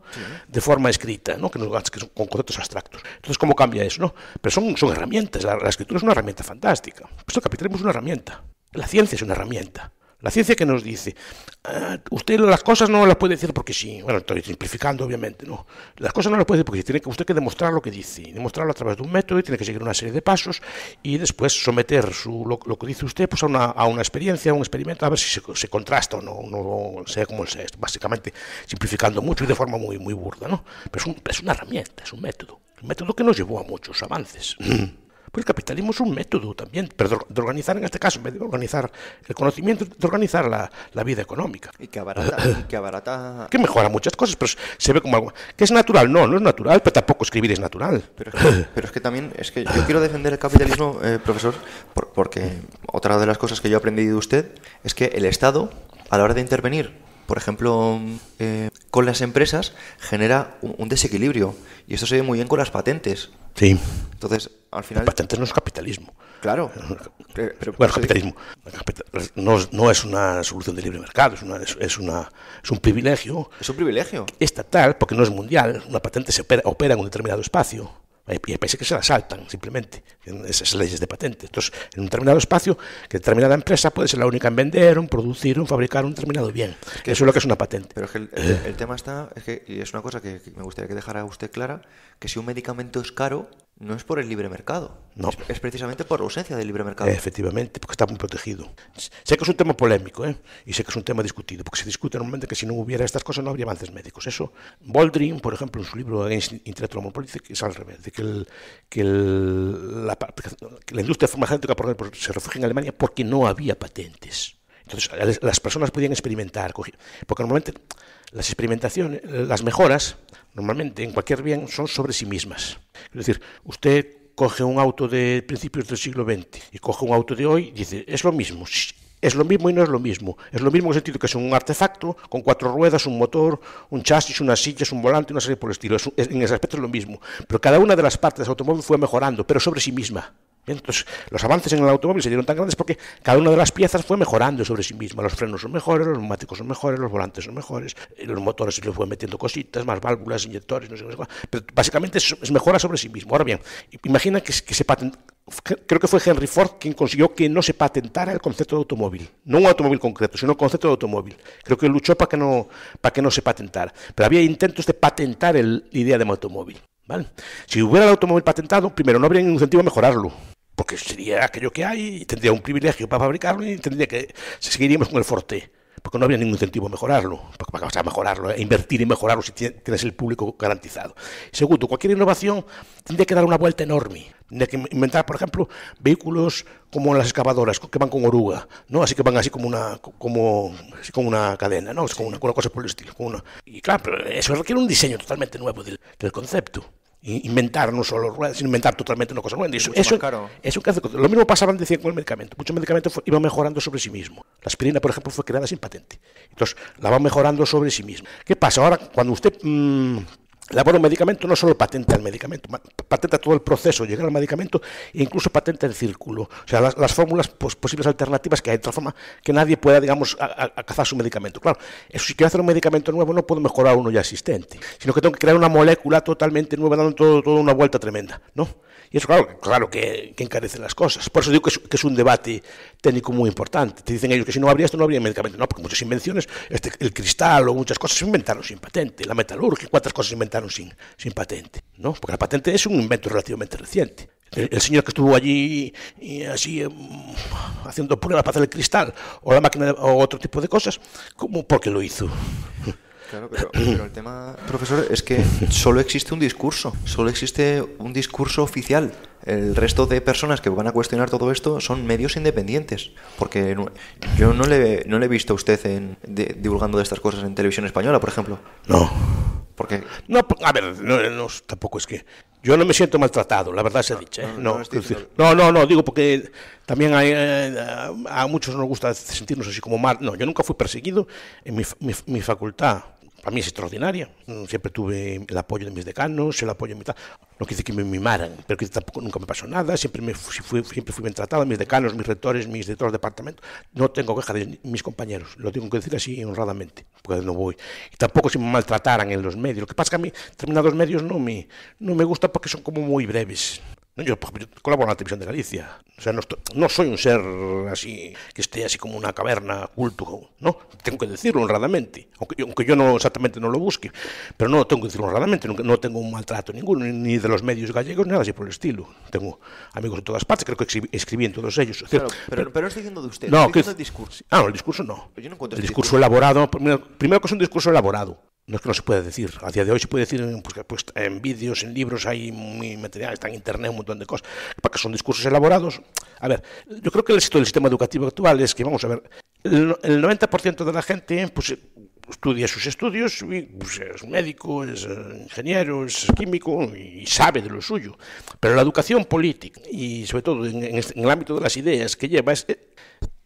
Speaker 2: de forma escrita, ¿no? que, nos, que con conceptos abstractos. Entonces, ¿cómo cambia eso? ¿no? Pero son, son herramientas, la, escritura es una herramienta fantástica. Esto pues que capitalismo es una herramienta. La ciencia es una herramienta. La ciencia que nos dice, ah, usted las cosas no las puede decir porque sí. Bueno, estoy simplificando, obviamente, no. Las cosas no las puede decir porque tiene que, usted que demostrar lo que dice. demostrarlo a través de un método y tiene que seguir una serie de pasos y después someter su, lo, que dice usted pues, a, una, experiencia, a un experimento, a ver si se, contrasta o no, no, sea como sea. Básicamente, simplificando mucho y de forma muy, muy burda, ¿no? Pero es, es una herramienta, es un método. Un método que nos llevó a muchos avances. el capitalismo es un método también, pero de organizar en este caso, en vez de organizar el conocimiento, de organizar la, la vida económica. Y que abarata, que abarata... Que mejora muchas cosas, pero se ve como algo... Que es natural, no, no es natural, pero tampoco escribir es natural. Pero es que, también, es que yo quiero defender
Speaker 1: el capitalismo, eh, profesor, porque otra de las cosas que yo he aprendido de usted es que el Estado, a la hora de intervenir por ejemplo, eh, con las empresas genera un, desequilibrio. Y esto se ve muy bien con las patentes. Sí. Entonces, al final... patentes
Speaker 2: no es capitalismo. Claro. Eh, bueno, capitalismo. No, es una solución de libre mercado, es, una, es, una, un privilegio. Es un privilegio. Estatal, porque no es mundial. Una patente se opera en un determinado espacio. Y hay países que se la saltan, simplemente, esas leyes de patente. Entonces, en un determinado espacio, que determinada empresa puede ser la única en vender, en producir, en fabricar un determinado bien. Eso es lo que es una patente. Pero
Speaker 1: es que el, tema está, es que y es una cosa que me gustaría que dejara usted clara, que si un medicamento es caro, no es por el libre mercado. No.
Speaker 2: Es, precisamente por la ausencia del libre mercado. Efectivamente, porque está muy protegido. Sé que es un tema polémico, ¿eh? Y sé que es un tema discutido, porque se discute normalmente que si no hubiera estas cosas no habría avances médicos. Eso, Boldrin, por ejemplo, en su libro Against Intellectual dice que es al revés, que, la, industria farmacéutica se refugia en Alemania porque no había patentes. Entonces, las personas podían experimentar, porque normalmente las experimentaciones, las mejoras, normalmente en cualquier bien, son sobre sí mismas. Es decir, usted coge un auto de principios del siglo XX y coge un auto de hoy y dice, es lo mismo, es lo mismo y no es lo mismo. Es lo mismo en el sentido que es un artefacto con cuatro ruedas, un motor, un chasis, unas sillas, un volante, una serie por el estilo. en ese aspecto es lo mismo. Pero cada una de las partes del automóvil fue mejorando, pero sobre sí misma. Entonces, los avances en el automóvil se dieron tan grandes porque cada una de las piezas fue mejorando sobre sí misma. Los frenos son mejores, los neumáticos son mejores, los volantes son mejores, eh, los motores se le fue metiendo cositas, más válvulas, inyectores, no sé qué. Pero básicamente es, mejora sobre sí mismo. Ahora bien, imagina que, se patentó creo que fue Henry Ford quien consiguió que no se patentara el concepto de automóvil, no un automóvil concreto, sino el concepto de automóvil. Creo que luchó para que no, para que no se patentara, pero había intentos de patentar la idea de automóvil. Si hubiera el automóvil patentado, primero no habría ningún incentivo a mejorarlo, porque sería aquello que hay tendría un privilegio para fabricarlo y tendría que seguiríamos con el forte porque no había ningún incentivo a mejorarlo, porque vas a mejorarlo, invertir y mejorarlo si tienes el público garantizado. Segundo, cualquier innovación tendría que dar una vuelta enorme. Tendría que inventar, por ejemplo, vehículos como las excavadoras, que van con oruga, ¿no? Así que van así como una, como, como una cadena, ¿no? Es como una, cosa por el estilo. Y claro, eso requiere un diseño totalmente nuevo del concepto inventar no solo ruedas, sino inventar totalmente una cosa nueva. Eso, es Lo mismo pasaba decían con el medicamento. Muchos medicamentos iban mejorando sobre sí mismo. La aspirina, por ejemplo, fue creada sin patente. Entonces, la van mejorando sobre sí mismo ¿Qué pasa? Ahora, cuando usted mm, elabora un medicamento, no solo patenta el medicamento, patenta todo el proceso, llegar al medicamento e incluso patenta el círculo. O sea, las, fórmulas pues, posibles alternativas que hay, de otra forma que nadie pueda, digamos, cazar su medicamento. Claro, eso, si quiero hacer un medicamento nuevo, no puedo mejorar uno ya existente, sino que tengo que crear una molécula totalmente nueva, dando toda una vuelta tremenda, ¿no? Y eso, claro, claro que, encarecen las cosas. Por eso digo que es, un debate técnico muy importante. Te dicen ellos que si no habría esto, no habría medicamento. No, porque muchas invenciones, este, el cristal o muchas cosas se inventaron sin patente, la metalurgia, cuántas cosas se inventaron sin, sin patente, ¿no? Porque la patente es un invento relativamente reciente. El, señor que estuvo allí y así em, haciendo pruebas para hacer el cristal o la máquina o otro tipo de cosas, ¿cómo, ¿por qué lo hizo? Claro, pero, el tema, profesor, es que
Speaker 1: solo existe un discurso, solo existe un discurso oficial. El resto de personas que van a cuestionar todo esto son medios independientes, porque yo no le, no le he visto a usted en, divulgando de estas cosas en televisión española, por ejemplo. No. Porque...
Speaker 2: No, a ver, no, tampoco es que... Yo no me siento maltratado, la verdad se ha dicho ¿eh? No, no, no, no, digo porque también hay, eh, a muchos nos gusta sentirnos así como mal. No, yo nunca fui perseguido en mi, mi facultad para mí es extraordinaria. Mm, siempre tuve el apoyo de mis decanos, el apoyo de mi tal. No quise que me mimaran, pero tampoco nunca me pasó nada. Siempre, me fui, siempre fui bien tratado, mis decanos, mis rectores, mis directores de departamento. No tengo queja de mis compañeros, lo tengo que decir así honradamente, porque no voy. Y tampoco si me maltrataran en los medios. Lo que pasa es que a mí determinados medios no me, no me gusta porque son como muy breves. Pues, yo, colaboro en la televisión de Galicia. O sea, no, soy un ser así, que esté así como una caverna culto, ¿no? Tengo que decirlo honradamente, aunque, yo no exactamente no lo busque, pero no tengo que decirlo honradamente, no, tengo un maltrato ninguno, ni de los medios gallegos, ni nada así por el estilo. Tengo amigos de todas partes, creo que escribí en todos ellos. pero, no estoy diciendo de usted, no, estoy el discurso. Ah, no, el discurso no. el este discurso, elaborado, primero que es un discurso elaborado, no es que no se pueda decir. A día de hoy se puede decir eh, pues, en vídeos, en libros, hay material, está en internet, un montón de cosas, para que son discursos elaborados. A ver, yo creo que el éxito del sistema educativo actual es que, vamos a ver, el 90% de la gente pues, estudia sus estudios, pues, es médico, es eh, ingeniero, es químico y sabe de lo suyo. Pero la educación política y sobre todo en, en este, el ámbito de las ideas que lleva es,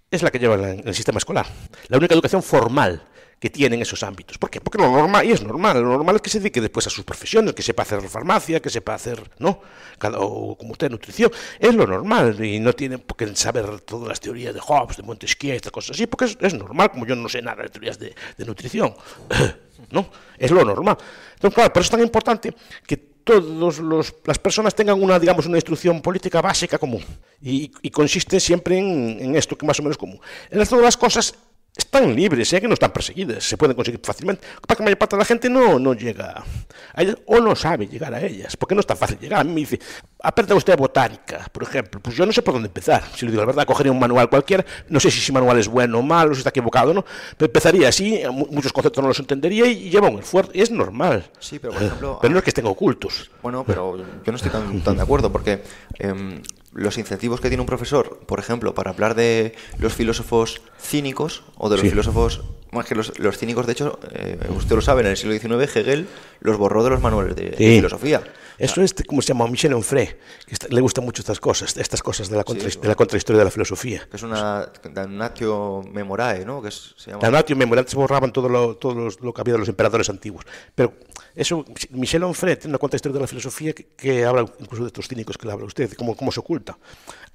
Speaker 2: es la que lleva el sistema escolar. La única educación formal que tienen esos ámbitos. ¿Por qué? Porque lo normal, y es normal, lo normal es que se dedique después a sus profesiones, que sepa hacer farmacia, que sepa hacer, ¿no? Cada, o como usted, nutrición, es lo normal, y no tienen por qué saber todas las teorías de Hobbes, de Montesquieu, estas cosas así, porque es, normal, como yo no sé nada de teorías de, nutrición, ¿no? Es lo normal. Entonces, claro, por eso es tan importante que todas las personas tengan una, digamos, una instrucción política básica común. Y, consiste siempre en, esto que más o menos común. En las de las cosas están libres, ya que no están perseguidas, se pueden conseguir fácilmente. Para que la mayor parte de la gente no, no llega o no sabe llegar a ellas, porque no es tan fácil llegar. A mí me dice, aprenda usted botánica, por ejemplo. Pues yo no sé por dónde empezar. Si le digo la verdad, cogería un manual cualquiera, no sé si ese manual es bueno o malo, si está equivocado o no, pero empezaría así, muchos conceptos no los entendería y lleva un esfuerzo, y es normal. Sí, pero por ejemplo.
Speaker 3: Pero
Speaker 2: no ah, es que estén ocultos. Bueno, pero yo no estoy tan, de acuerdo, porque. Em, los
Speaker 1: incentivos que tiene un profesor, por ejemplo, para hablar de los filósofos cínicos o de los filósofos más que los, los cínicos, de hecho, eh, usted lo sabe, en el siglo XIX Hegel los borró de los manuales de, filosofía.
Speaker 2: Eso es, como se llama, Michel Onfray, que le gustan mucho estas cosas, estas cosas de la, de la contrahistoria de la filosofía. Que es una Danatio memorae,
Speaker 1: ¿no? Que se
Speaker 3: llama...
Speaker 2: memorae, se borraban todo, lo, lo que había de los emperadores antiguos. Pero eso, Michel Onfray tiene una contrahistoria de la filosofía que, habla incluso de estos cínicos que le habla usted, cómo, cómo se oculta.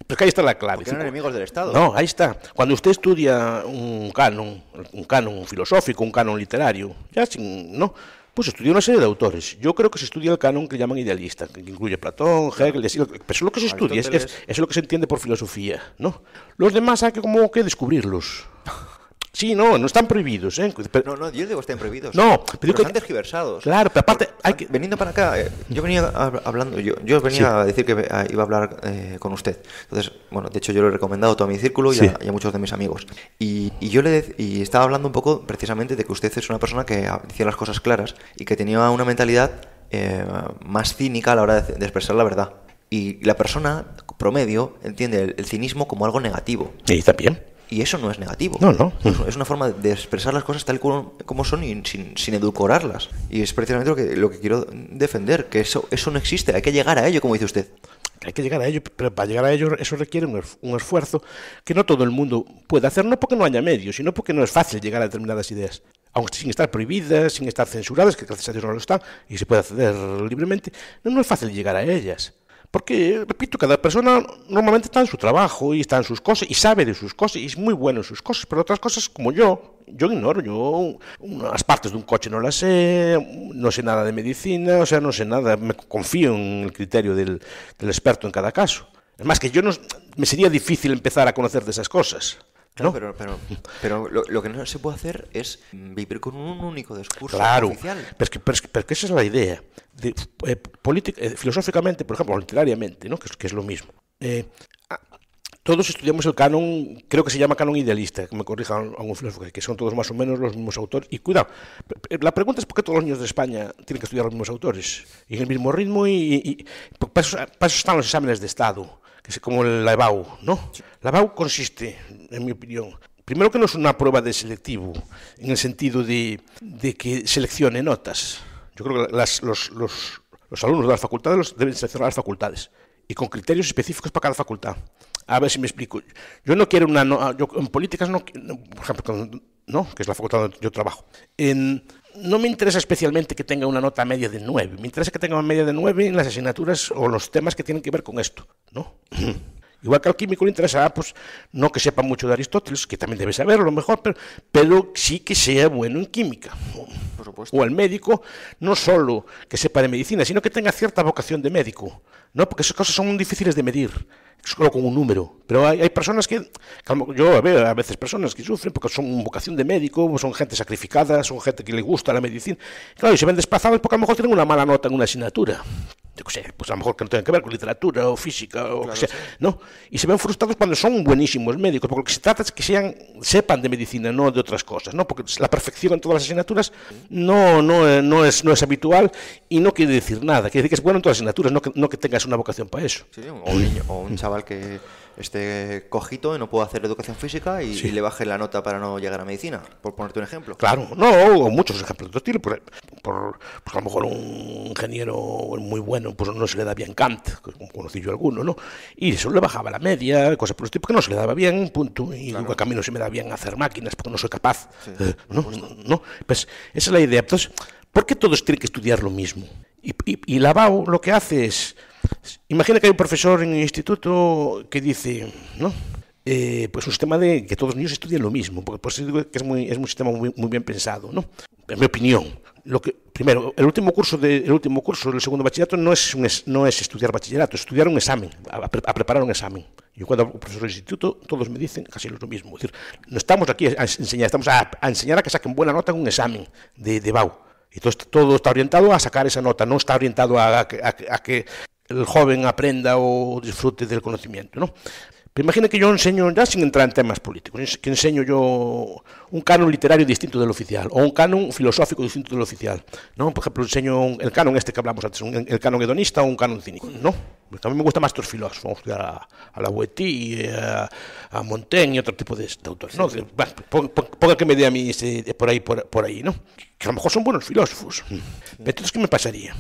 Speaker 2: Pero ahí está la clave. Porque eran
Speaker 1: enemigos del Estado. No,
Speaker 2: ahí está. Cuando usted estudia un canon, un canon canon filosófico, un canon literario, ya sin, ¿no? Pues estudió una serie de autores. Yo creo que se estudia el canon que llaman idealista, que incluye Platón, Hegel, pero eso es lo que se estudia, es, es, lo que se entiende por filosofía, ¿no? Los demás hay que como que descubrirlos. Sí, no, no están prohibidos. ¿eh?
Speaker 1: no, no, yo digo que están prohibidos. No, pero, están desgiversados. Claro, pero aparte. Hay Veniendo para acá, eh, yo venía hablando, yo, yo venía a decir que eh, iba a hablar con usted. Entonces, bueno, de hecho, yo lo he recomendado a todo mi círculo y, a, muchos de mis amigos. Y, yo le y estaba hablando un poco precisamente de que usted es una persona que decía las cosas claras y que tenía una mentalidad más cínica a la hora de, expresar la verdad. Y la persona promedio entiende el, cinismo como algo negativo. Y está bien. Y eso no es negativo. No, no. Es una forma de expresar las cosas tal como son y sin, sin edulcorarlas. Y es precisamente lo que, lo que quiero
Speaker 2: defender, que eso, eso no existe, hay que llegar a ello, como dice usted hay que llegar a ello, pero para llegar a ello eso requiere un, esfuerzo que no todo el mundo puede hacer, no porque no haya medios, sino porque no es fácil llegar a determinadas ideas, aunque sin estar prohibidas, sin estar censuradas, que gracias a Dios no lo están, y se puede acceder libremente, no es fácil llegar a ellas. Porque, repito, cada persona normalmente está en su trabajo y está en sus cosas y sabe de sus cosas y es muy bueno en sus cosas, pero otras cosas como yo, yo ignoro, yo unas partes de un coche no las sé, no sé nada de medicina, o sea, no sé nada, me confío en el criterio del, experto en cada caso. Es más que yo no, me sería difícil empezar a conocer de esas cosas. ¿no? pero, pero, pero lo, que no se puede hacer es vivir con un
Speaker 1: único discurso claro, oficial. Claro,
Speaker 2: pero, pero es que esa es la idea. de, eh, politica, eh, filosóficamente, por ejemplo, literariamente, ¿no? que, que es lo mismo. Eh, ah, todos estudiamos el canon, creo que se llama canon idealista, que me corrija algún filósofo, que son todos más o menos los mismos autores. Y cuidado, eh, la pregunta es por qué todos los niños de España tienen que estudiar los mismos autores, y en el mismo ritmo, y, y, y para, eso, para, eso, están los exámenes de Estado, que es como la EBAU, ¿no? Sí. La EBAU consiste, en mi opinión, primero que no es una prueba de selectivo, en el sentido de, de que seleccione notas, Yo creo que las, los, los, los, alumnos de las facultades deben seleccionar las facultades y con criterios específicos para cada facultad. A ver si me explico. Yo no quiero una. yo en políticas no. Por ejemplo, no, que es la facultad donde yo trabajo. En, no me interesa especialmente que tenga una nota media de 9. Me interesa que tenga una media de 9 en las asignaturas o los temas que tienen que ver con esto. ¿no? Igual que al químico le interesa, ah, pues no que sepa mucho de Aristóteles, que también debe saberlo mejor, pero, sí que sea bueno en química. o al médico, no solo que sepa de medicina, sino que tenga cierta vocación de médico. ¿no? Porque esas cosas son difíciles de medir, solo con un número. Pero hay, personas que, yo veo a veces personas que sufren porque son vocación de médico, son gente sacrificada, son gente que le gusta la medicina. Claro, y se ven desplazados porque a lo mejor tienen una mala nota en una asignatura. pues a lo mejor que no tengan que ver con literatura o física o sea, ¿no? Y se ven frustrados cuando son buenísimos médicos, porque lo que se trata es que sean, sepan de medicina, no de otras cosas, ¿no? Porque la perfección en todas las asignaturas no, no, no, es, no es habitual y no quiere decir nada. Quiere decir que es bueno en todas las asignaturas, no no que tengas una vocación para eso. o, un chaval
Speaker 1: que esté cojito y no pueda hacer educación física y, le baje la nota para no llegar a medicina,
Speaker 2: por ponerte un ejemplo. Claro, no, o muchos ejemplos de estilo. Por, por a lo mejor un ingeniero muy bueno pues no se le da bien Kant, como conocí yo alguno, ¿no? Y eso le bajaba la media, cosas por el tipo, que no se le daba bien, punto. Y luego digo, a se me da bien hacer máquinas porque no soy capaz. Eh, no, no, Pues esa es la idea. Entonces, ¿por qué todos tienen que estudiar lo mismo? Y, la lo que hace es Imagina que hay un profesor en el instituto que dice, ¿no? Eh, pues un sistema de que todos los niños estudian lo mismo, porque por digo que es, un sistema muy, bien pensado, ¿no? En mi opinión, lo que primero, el último curso de, el último curso del segundo bachillerato no es, no es estudiar bachillerato, es estudiar un examen, a, preparar un examen. Yo cuando hablo con profesores de instituto, todos me dicen casi lo mismo. Es decir, no estamos aquí a enseñar, estamos a, enseñar a que saquen buena nota en un examen de, de BAU. Entonces todo está orientado a sacar esa nota, no está orientado a que el joven aprenda o disfrute del conocimiento. ¿no? Pero imagina que yo enseño, ya sin entrar en temas políticos, que enseño yo un canon literario distinto del oficial, o un canon filosófico distinto del oficial. ¿no? Por ejemplo, enseño el canon este que hablamos antes, el canon hedonista o un canon cínico. ¿no? a mí me gustan más estos filósofos, a, a la Huetí, eh, a, Montaigne y otro tipo de, autores. ¿no? Ponga que me dé a mí por ahí, por, ahí, ¿no? que a lo mejor son buenos filósofos. Entonces, ¿qué me pasaría?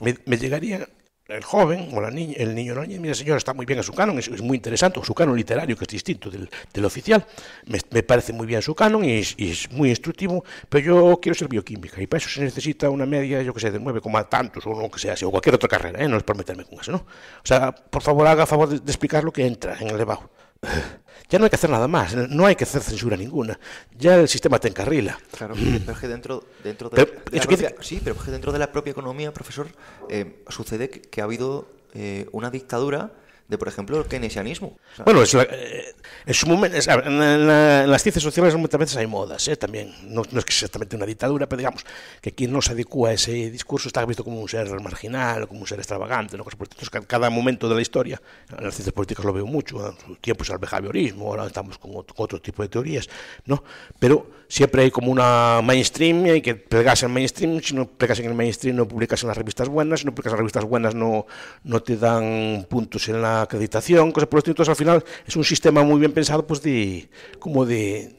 Speaker 2: me, me llegaría el joven o la niña, el niño o la niña, mira señor, está muy bien en su canon, es, muy interesante, su canon literario, que es distinto del, oficial, me, parece muy bien su canon y es, muy instructivo, pero yo quiero ser bioquímica y para eso se necesita una media, yo que sé, de 9, tantos o lo que sea, o cualquier otra carrera, ¿eh? no es por meterme con eso, ¿no? O sea, por favor haga favor de explicar lo que entra en el debajo ya no hay que hacer nada más, no hay que hacer censura ninguna, ya el sistema te encarrila. Claro, pero es que
Speaker 1: dentro, dentro de, la propia, sí, pero es que dentro de la propia economía, profesor, eh, sucede que, ha habido eh, una dictadura de, por ejemplo, el keynesianismo. bueno, es, eh,
Speaker 2: en, momento, en, las ciencias sociales muchas veces hay modas, ¿eh? también. No, es que sea exactamente una dictadura, pero digamos que quien no se adecua a ese discurso está visto como un ser marginal, como un ser extravagante. ¿no? cada momento de la historia, en las ciencias políticas lo veo mucho, en su tiempo es el behaviorismo, ahora estamos con otro, tipo de teorías, ¿no? Pero siempre hay como una mainstream y hay que pegarse en mainstream. Si no pegas en el mainstream, no publicas en las revistas buenas. Si no publicas en las revistas buenas, no, no te dan puntos en la acreditación, cosas por el entonces al final es un sistema muy bien pensado pues de como de,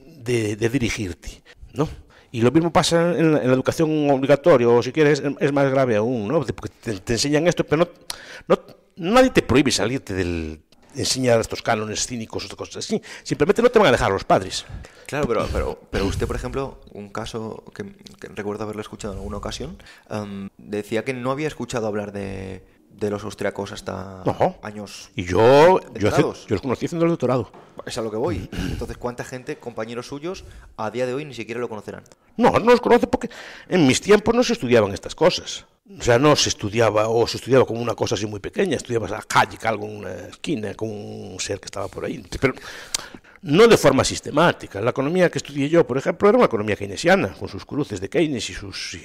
Speaker 2: dirigirte, ¿no? Y lo mismo pasa en, la, educación obligatoria, o si quieres, es más grave aún, ¿no? Porque te, enseñan esto, pero no, nadie te prohíbe salirte del, enseñar estos cánones cínicos, estas cosas así. Simplemente no te van a dejar los padres. Claro, pero, pero, usted,
Speaker 1: por ejemplo, un caso que, recuerdo haberlo escuchado en alguna ocasión, em, decía que no había escuchado hablar de, de los austriacos hasta
Speaker 2: años. Y yo, yo,
Speaker 1: los conocí haciendo el doctorado. Es a lo que voy. Entonces, ¿cuánta gente, compañeros suyos, a día de hoy
Speaker 2: ni siquiera lo conocerán? No, no los conoce porque en mis tiempos no se estudiaban estas cosas. O sea, no se estudiaba, o se estudiaba como una cosa así muy pequeña, estudiabas a calle, algo en una esquina, con un ser que estaba por ahí. Pero no de forma sistemática. La economía que estudié yo, por ejemplo, era una economía keynesiana, con sus cruces de Keynes y sus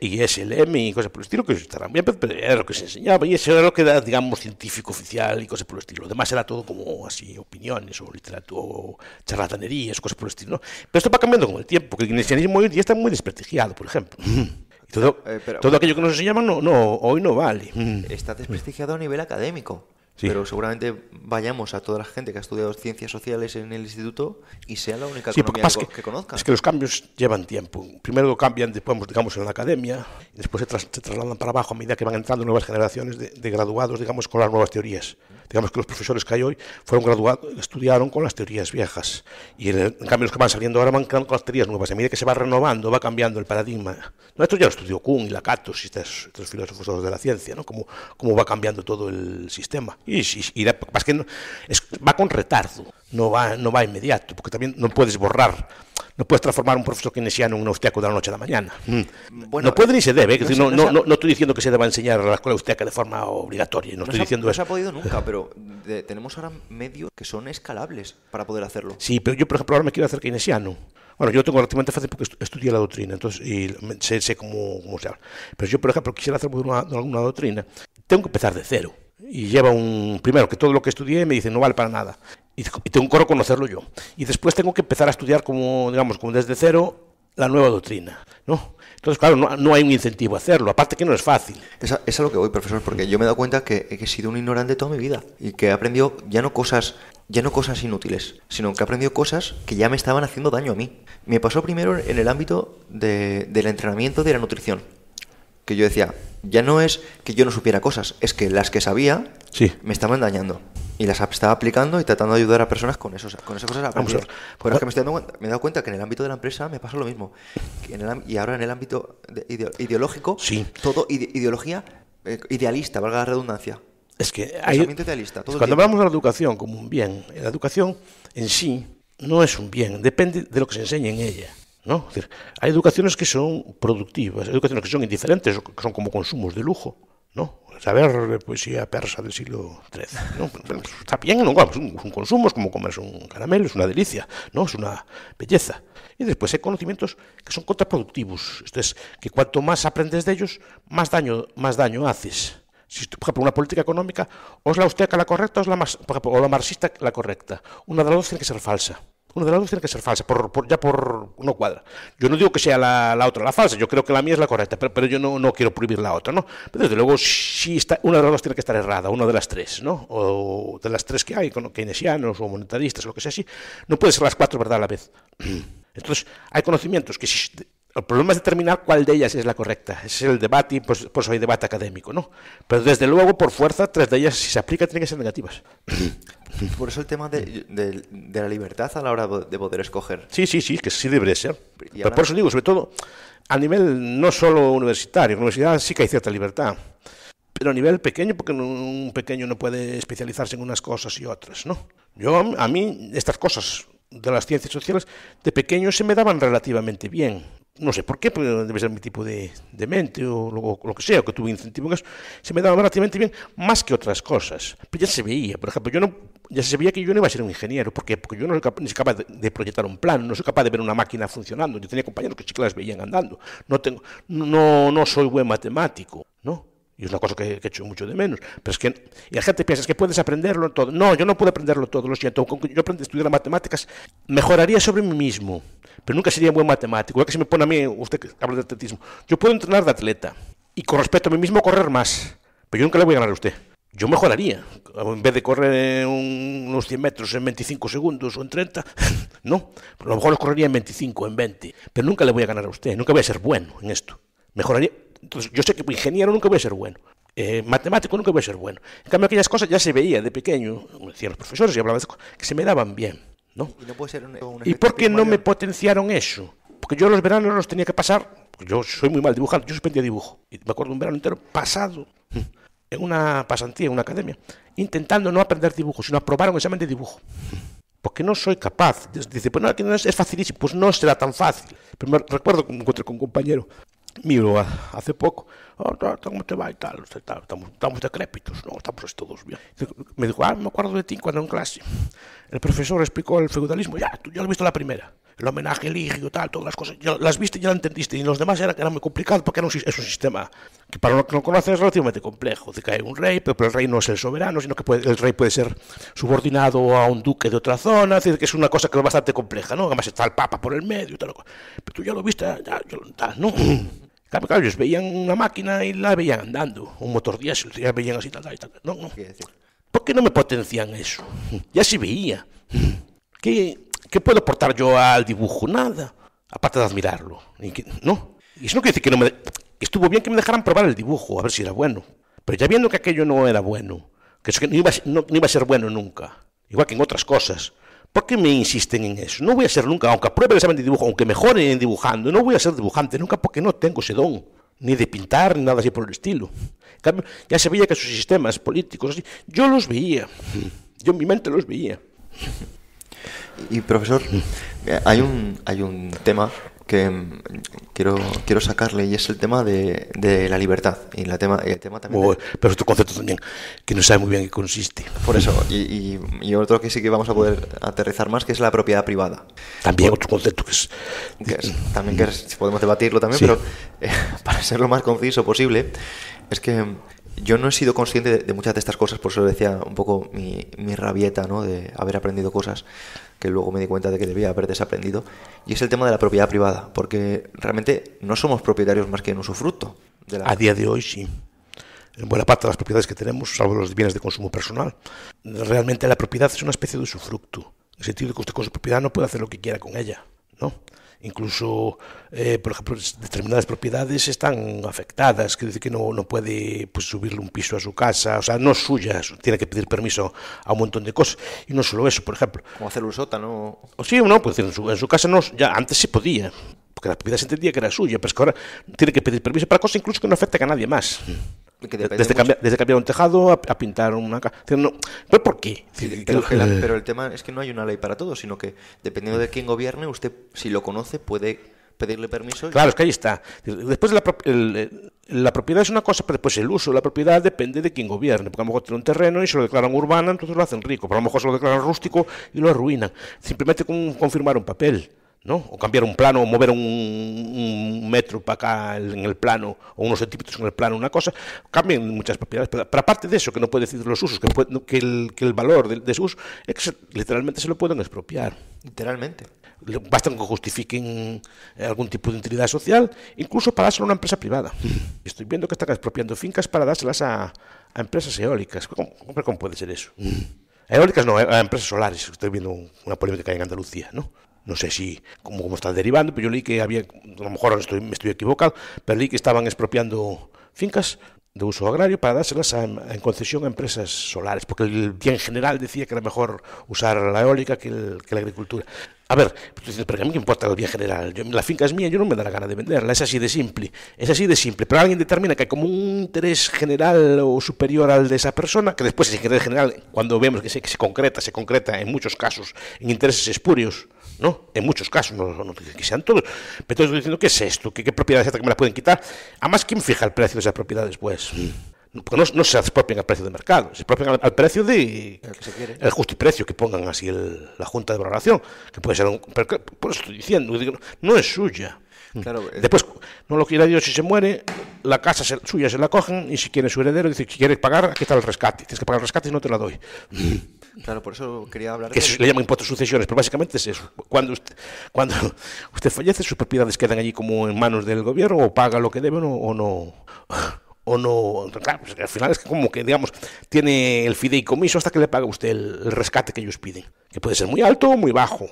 Speaker 2: ISLM eh, y y cosas por el estilo, que estarán bien, pero era lo que se enseñaba y eso era lo que era, digamos, científico oficial y cosas por el estilo. Lo demás era todo como así, opiniones o literatura, o charlatanerías, cosas por el estilo. Pero esto va cambiando con el tiempo, porque el keynesianismo hoy día está muy desprestigiado, por ejemplo. Mm. todo, eh, aquello que nos enseñaban no, no, hoy no vale. Mm. Está desprestigiado a nivel académico. Pero seguramente
Speaker 1: vayamos a toda la gente que ha estudiado ciencias sociales en el instituto y sea la única economía que, conozca. Es que los
Speaker 2: cambios llevan tiempo. Primero cambian, después, digamos, en la academia, después se, trasladan para abajo a medida que van entrando nuevas generaciones de, graduados, digamos, con las nuevas teorías. Digamos que los profesores que hay hoy fueron graduados, estudiaron con las teorías viejas. Y en, cambio los que van saliendo ahora van con las teorías nuevas. A medida que se va renovando, va cambiando el paradigma. esto ya lo estudió Kuhn y Lakatos y estos, filósofos de la ciencia, ¿no? Cómo, cómo va cambiando todo el sistema y, que va con retardo, no va, no va inmediato, porque también no puedes borrar no puedes transformar un profesor kinesiano en un austriaco de la noche a la mañana. Mm. Mm, bueno, no puede ni se debe. No, no, no, estoy diciendo que se deba enseñar a la escuela austriaca de forma obligatoria. No, estoy diciendo eso. se ha podido nunca, pero
Speaker 1: tenemos ahora medios que son escalables para poder hacerlo.
Speaker 2: Sí, pero yo, por ejemplo, ahora me quiero hacer keynesiano. Bueno, yo tengo relativamente fácil porque estudié la doctrina, entonces y sé, cómo, cómo, se habla. Pero yo, por ejemplo, quisiera hacer alguna doctrina. Tengo que empezar de cero y lleva un. Primero, que todo lo que estudié me dice no vale para nada. Y, tengo que reconocerlo yo. Y después tengo que empezar a estudiar como, digamos, como desde cero la nueva doctrina, ¿no? Entonces, claro, no, hay un incentivo a hacerlo, aparte que no
Speaker 1: es fácil. Es a, es lo que voy, profesor, porque yo me he dado cuenta que, he sido un ignorante toda mi vida y que he aprendido ya no cosas ya no cosas inútiles, sino que he aprendido cosas que ya me estaban haciendo daño a mí. Me pasó primero en el ámbito del entrenamiento de la nutrición que yo decía, ya no es que yo no supiera cosas, es que las que sabía me estaban dañando. Y las estaba aplicando y tratando de ayudar a personas con, esos, con esas cosas Pero me, estoy he dado cuenta que en el ámbito de la empresa me pasa lo mismo. y ahora en el ámbito ideológico, todo
Speaker 2: ideología
Speaker 1: eh, idealista, valga la redundancia. Es que hay, idealista, cuando hablamos de la
Speaker 2: educación como un bien, la educación en sí no es un bien, depende de lo que se enseñe en ella. ¿no? decir, hay educaciones que son productivas, educaciones que son indiferentes, que son como consumos de lujo. ¿no? Saber poesía persa del siglo XIII. Está bien, ¿no? es, un, consumo, es como comer un caramelo, es una delicia, ¿no? es una belleza. Y después hay conocimientos que son contraproductivos. Esto es, que cuanto más aprendes de ellos, más daño, más daño haces. Si, por ejemplo, una política económica, o es la austriaca la correcta la, más, o la marxista la correcta. Una de las dos tiene que ser falsa una de las dos tiene que ser falsa, por, ya por no cuadra. Yo no digo que sea la, otra la falsa, yo creo que la mía es la correcta, pero, yo no, quiero prohibir la otra, ¿no? Pero desde luego, si está, una de las dos tiene que estar errada, una de las tres, ¿no? O de las tres que hay, keynesianos o monetaristas, o lo que sea así, no puede ser las cuatro, ¿verdad?, a la vez. Entonces, hay conocimientos que si el problema es determinar cuál de ellas es la correcta. Ese es el debate y pues, pues hay debate académico, ¿no? Pero desde luego, por fuerza, tres de ellas, si se aplica, tienen que ser negativas. Por eso el tema de, la libertad a la hora de poder escoger. Sí, sí, sí, que sí debe ser. Pero por eso digo, sobre todo, a nivel no solo universitario, en universidad sí que hay cierta libertad. Pero a nivel pequeño, porque un pequeño no puede especializarse en unas cosas y otras, ¿no? Yo, a mí, estas cosas de las ciencias sociales, de pequeño se me daban relativamente bien no sé por qué, pero debe ser mi tipo de, mente o lo, que sea, o que tuve incentivo en eso, se me daba relativamente bien más que otras cosas. Pero ya se veía, por ejemplo, yo no, ya se veía que yo no iba a ser un ingeniero, porque, porque yo no soy capaz, de, proyectar un plan, no soy capaz de ver una máquina funcionando. Yo tenía compañeros que sí las veían andando. No, tengo, no, no soy buen matemático, ¿no? Y es una cosa que, he echo mucho de menos. Pero es que y la gente piensa, es que puedes aprenderlo todo. No, yo no puedo aprenderlo todo, lo siento. yo aprendí a estudiar matemáticas, mejoraría sobre mí mismo, pero nunca sería un buen matemático. Ya que se me pone a mí, usted que habla de atletismo, yo puedo entrenar de atleta y con respecto a mí mismo correr más, pero yo nunca le voy a ganar a usted. Yo mejoraría. En vez de correr unos 100 metros en 25 segundos o en 30, no. a lo mejor correría en 25, en 20. Pero nunca le voy a ganar a usted. Nunca voy a ser bueno en esto. Mejoraría entonces, yo sé que ingeniero nunca voy a ser bueno. Eh, matemático nunca voy a ser bueno. En cambio, aquellas cosas ya se veía de pequeño, decían los profesores y hablaban de cosas que se me daban bien. ¿no?
Speaker 1: ¿Y, no puede ser un, ¿Y por qué no me
Speaker 2: potenciaron eso? Porque yo los veranos los tenía que pasar, yo soy muy mal dibujado, yo suspendía dibujo. Y me acuerdo un verano entero pasado en una pasantía, en una academia, intentando no aprender dibujo, sino aprobar un examen de dibujo. Porque no soy capaz. Dice, pues no, es, facilísimo. Pues no será tan fácil. Pero me recuerdo que me encontré con un compañero miro hace poco, ah, ¿cómo te va y tal? Estamos, estamos decrépitos, ¿no? Estamos todos bien. Me dijo, ah, me acuerdo de ti cuando en clase el profesor explicó el feudalismo, ya, tú ya lo has visto la primera, el homenaje y tal, todas las cosas, ya las viste y ya las entendiste, y los demás era, era muy complicado porque era un, es un sistema que para los que no conoces es relativamente complejo, de que hay un rey, pero, el rey no es el soberano, sino que puede, el rey puede ser subordinado a un duque de otra zona, es decir, que es una cosa que es bastante compleja, ¿no? Además está el papa por el medio, tal, pero tú ya lo viste, ya, ya, ¿no? Claro, ellos veían una máquina y la veían andando, un motor diésel, ya veían así, tal, tal, tal. No, no. ¿Por qué no me potencian eso? Ya se veía. ¿Qué, puedo aportar yo al dibujo? Nada, aparte de admirarlo. Y no. Y eso no quiere decir que no me... Estuvo bien que me dejaran probar el dibujo, a ver si era bueno. Pero ya viendo que aquello no era bueno, que, no, iba, no iba a ser bueno nunca, igual que en otras cosas, ¿Por qué me insisten en eso? No voy a ser nunca, aunque apruebe el examen de dibujo, aunque mejoren en dibujando, no voy a ser dibujante nunca porque no tengo ese don, ni de pintar, ni nada así por el estilo. cambio, ya se veía que sus sistemas políticos, yo los veía, yo en mi mente los veía.
Speaker 1: Y profesor, mm. eh, hay un, hay un tema que mm, quiero, quiero sacarle y es el tema de, de la libertad y la tema, el tema también... Pero es otro concepto también, que no sabe muy bien qué consiste. Por eso, y, y, otro que sí que vamos a poder aterrizar más, que es la propiedad privada. También otro concepto que es...
Speaker 3: también que podemos debatirlo también, pero
Speaker 1: eh, para ser lo más conciso posible, es que yo no he sido consciente de, muchas de estas cosas, por eso decía un poco mi, rabieta, De haber aprendido cosas que luego me di cuenta de que debía haber desaprendido. Y es el tema de la propiedad privada, porque realmente no somos propietarios más que en usufructo. De A día de hoy sí.
Speaker 2: En buena parte de las propiedades que tenemos, salvo los bienes de consumo personal. Realmente la propiedad es una especie de usufructo. En el sentido de que usted con su propiedad no puede hacer lo que quiera con ella, ¿no? incluso, eh, por ejemplo, determinadas propiedades están afectadas, quiere decir que no, no puede pues, subirle un piso a su casa, o sea, no es suya, tiene que pedir permiso a un montón de cosas. Y no solo eso, por ejemplo. Como hacer un sótano. O sí, no, pues en su, su casa no, ya antes se podía, porque la propiedad se entendía que era suya, pero es que ahora tiene que pedir permiso para cosas incluso que no afectan a nadie más desde, cambiar, un tejado a, pintar una casa. ¿Pero por qué? pero, el
Speaker 1: tema es que no hay una ley para todo, sino que dependiendo de quién gobierne, usted, si lo conoce, puede pedirle permiso. Claro, es que
Speaker 2: ahí está. Después eh, la, propiedad es una cosa, pero después el uso de la propiedad depende de quién gobierne. Porque a lo mejor tiene un terreno y se lo declaran urbana, entonces lo hacen rico. Pero a lo mejor se lo declaran rústico y lo arruinan. Simplemente con confirmar un papel. ¿no? O cambiar un plano, o mover un, metro para acá en el plano, o unos centímetros en el plano, una cosa, cambian muchas propiedades. Pero, para aparte de eso, que no puede decir los usos, que, que, el, valor de, de su uso, es que literalmente se lo pueden expropiar. Literalmente. Basta con que justifiquen eh, algún tipo de utilidad social, incluso para dárselo a una empresa privada. Estoy viendo que están expropiando fincas para dárselas a, empresas eólicas. ¿Cómo, puede ser eso? eólicas no, eh, a empresas solares. Estoy viendo una polémica en Andalucía, ¿no? no sé si cómo, están derivando, pero yo leí que había, a lo mejor estoy, me estoy equivocado, pero leí que estaban expropiando fincas de uso agrario para dárselas en concesión a empresas solares, porque el bien general decía que era mejor usar la eólica que, la agricultura. A ver, pues, pero a mí me importa el bien general. la finca es mía, yo no me da la gana de venderla. Es así de simple. Es así de simple. Pero alguien determina que hay como un interés general o superior al de esa persona, que después ese interés general, cuando vemos que que se concreta, se concreta en muchos casos en intereses espurios, en muchos casos, no, no que sean todos. Pero estoy diciendo, ¿qué es esto? ¿Qué, qué propiedades que me las pueden quitar? Además, ¿quién fija el precio de esas propiedades, pues? Mm. Porque no, se apropian al precio de mercado, se apropian al, precio de. El, que justo precio que pongan así la Junta de Valoración, que puede ser Por eso estoy diciendo, no es suya. Mm. Eh. Después, no lo quiera Dios, si se muere, la casa suya se la cogen y si quiere su heredero, dice, si quieres pagar, aquí está el rescate. Tienes que pagar el rescate y no te la doy. Claro,
Speaker 1: por eso quería hablar que de... se le llama
Speaker 2: impuesto sucesiones, pero básicamente es eso. Cuando usted, cuando usted fallece, sus propiedades quedan allí como en manos del gobierno, o paga lo que debe o, no o no. Claro, pues al final es como que, digamos, tiene el fideicomiso hasta que le paga usted el, rescate que ellos piden, que puede ser muy alto o muy bajo,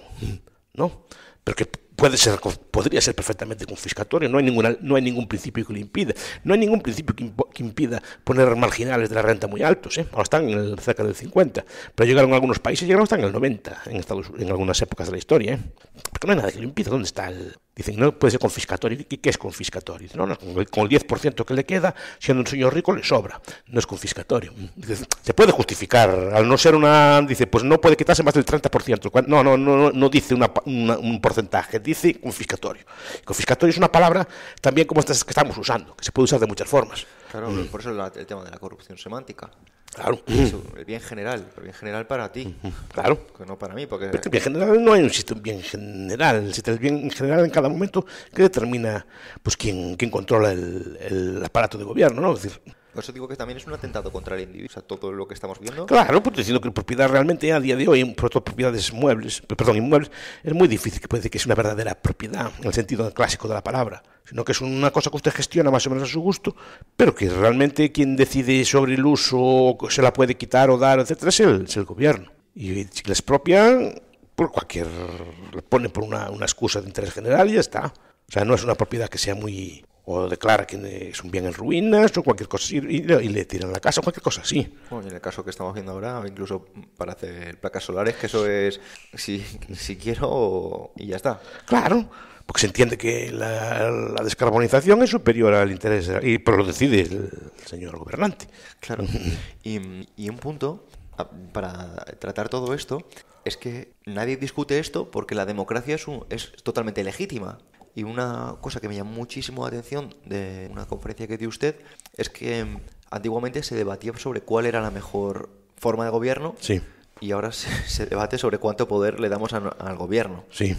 Speaker 2: ¿no? Pero que puede ser, podría ser perfectamente confiscatorio, no hay, ninguna, no hay ningún principio que lo impida, no hay ningún principio que, impida poner marginales de la renta muy altos, ¿eh? ahora están en el, cerca del 50, pero llegaron algunos países, llegaron hasta en el 90, en, Estados, en algunas épocas de la historia, ¿eh? porque no hay nada que lo impida, ¿dónde está el...? Dicen, no puede ser confiscatorio. ¿Y qué es confiscatorio? con el 10% que le queda, siendo un señor rico, le sobra. No es confiscatorio. se puede justificar. Al no ser una. Dice, pues no puede quitarse más del 30%. No, no, no, no dice un porcentaje dice confiscatorio. Confiscatorio es una palabra también como estas que estamos usando, que se puede usar de muchas formas.
Speaker 3: Claro,
Speaker 1: por eso el tema de la corrupción semántica.
Speaker 2: Claro. el
Speaker 1: bien general, el bien general para ti. Claro. Que no para mí, porque... el bien
Speaker 2: general no hay un bien general, existe el bien general en cada momento que determina pues quién, quién controla el, el aparato de gobierno, ¿no? Es decir,
Speaker 1: por eso digo que también es un atentado contra el individuo, o sea, todo lo que estamos viendo. Claro,
Speaker 2: porque diciendo que propiedad realmente a día de hoy, por propiedades muebles, perdón, inmuebles, es muy difícil que puede decir que es una verdadera propiedad, en el sentido clásico de la palabra, sino que es una cosa que usted gestiona más o menos a su gusto, pero que realmente quien decide sobre el uso, se la puede quitar o dar, etcétera, es el, el gobierno. Y si les expropian, por cualquier. pone ponen por una, una excusa de interés general y ya está. O sea, no es una propiedad que sea muy o declara que es un bien en ruinas o cualquier cosa y, le tiran la casa cualquier cosa así. en el caso que estamos viendo ahora, incluso para hacer placas solares, que eso es si, si quiero y ya está. Claro, porque se entiende que la, descarbonización es superior al interés, y, pero lo decide el señor gobernante. Claro, y, y un punto para tratar
Speaker 1: todo esto es que nadie discute esto porque la democracia es, es totalmente legítima. Y una cosa que me llamó muchísimo la atención de una conferencia que dio usted es que em, antiguamente se debatía sobre cuál era la mejor forma de gobierno. Sí. Y ahora se, debate sobre cuánto poder le damos al
Speaker 2: gobierno. Sí.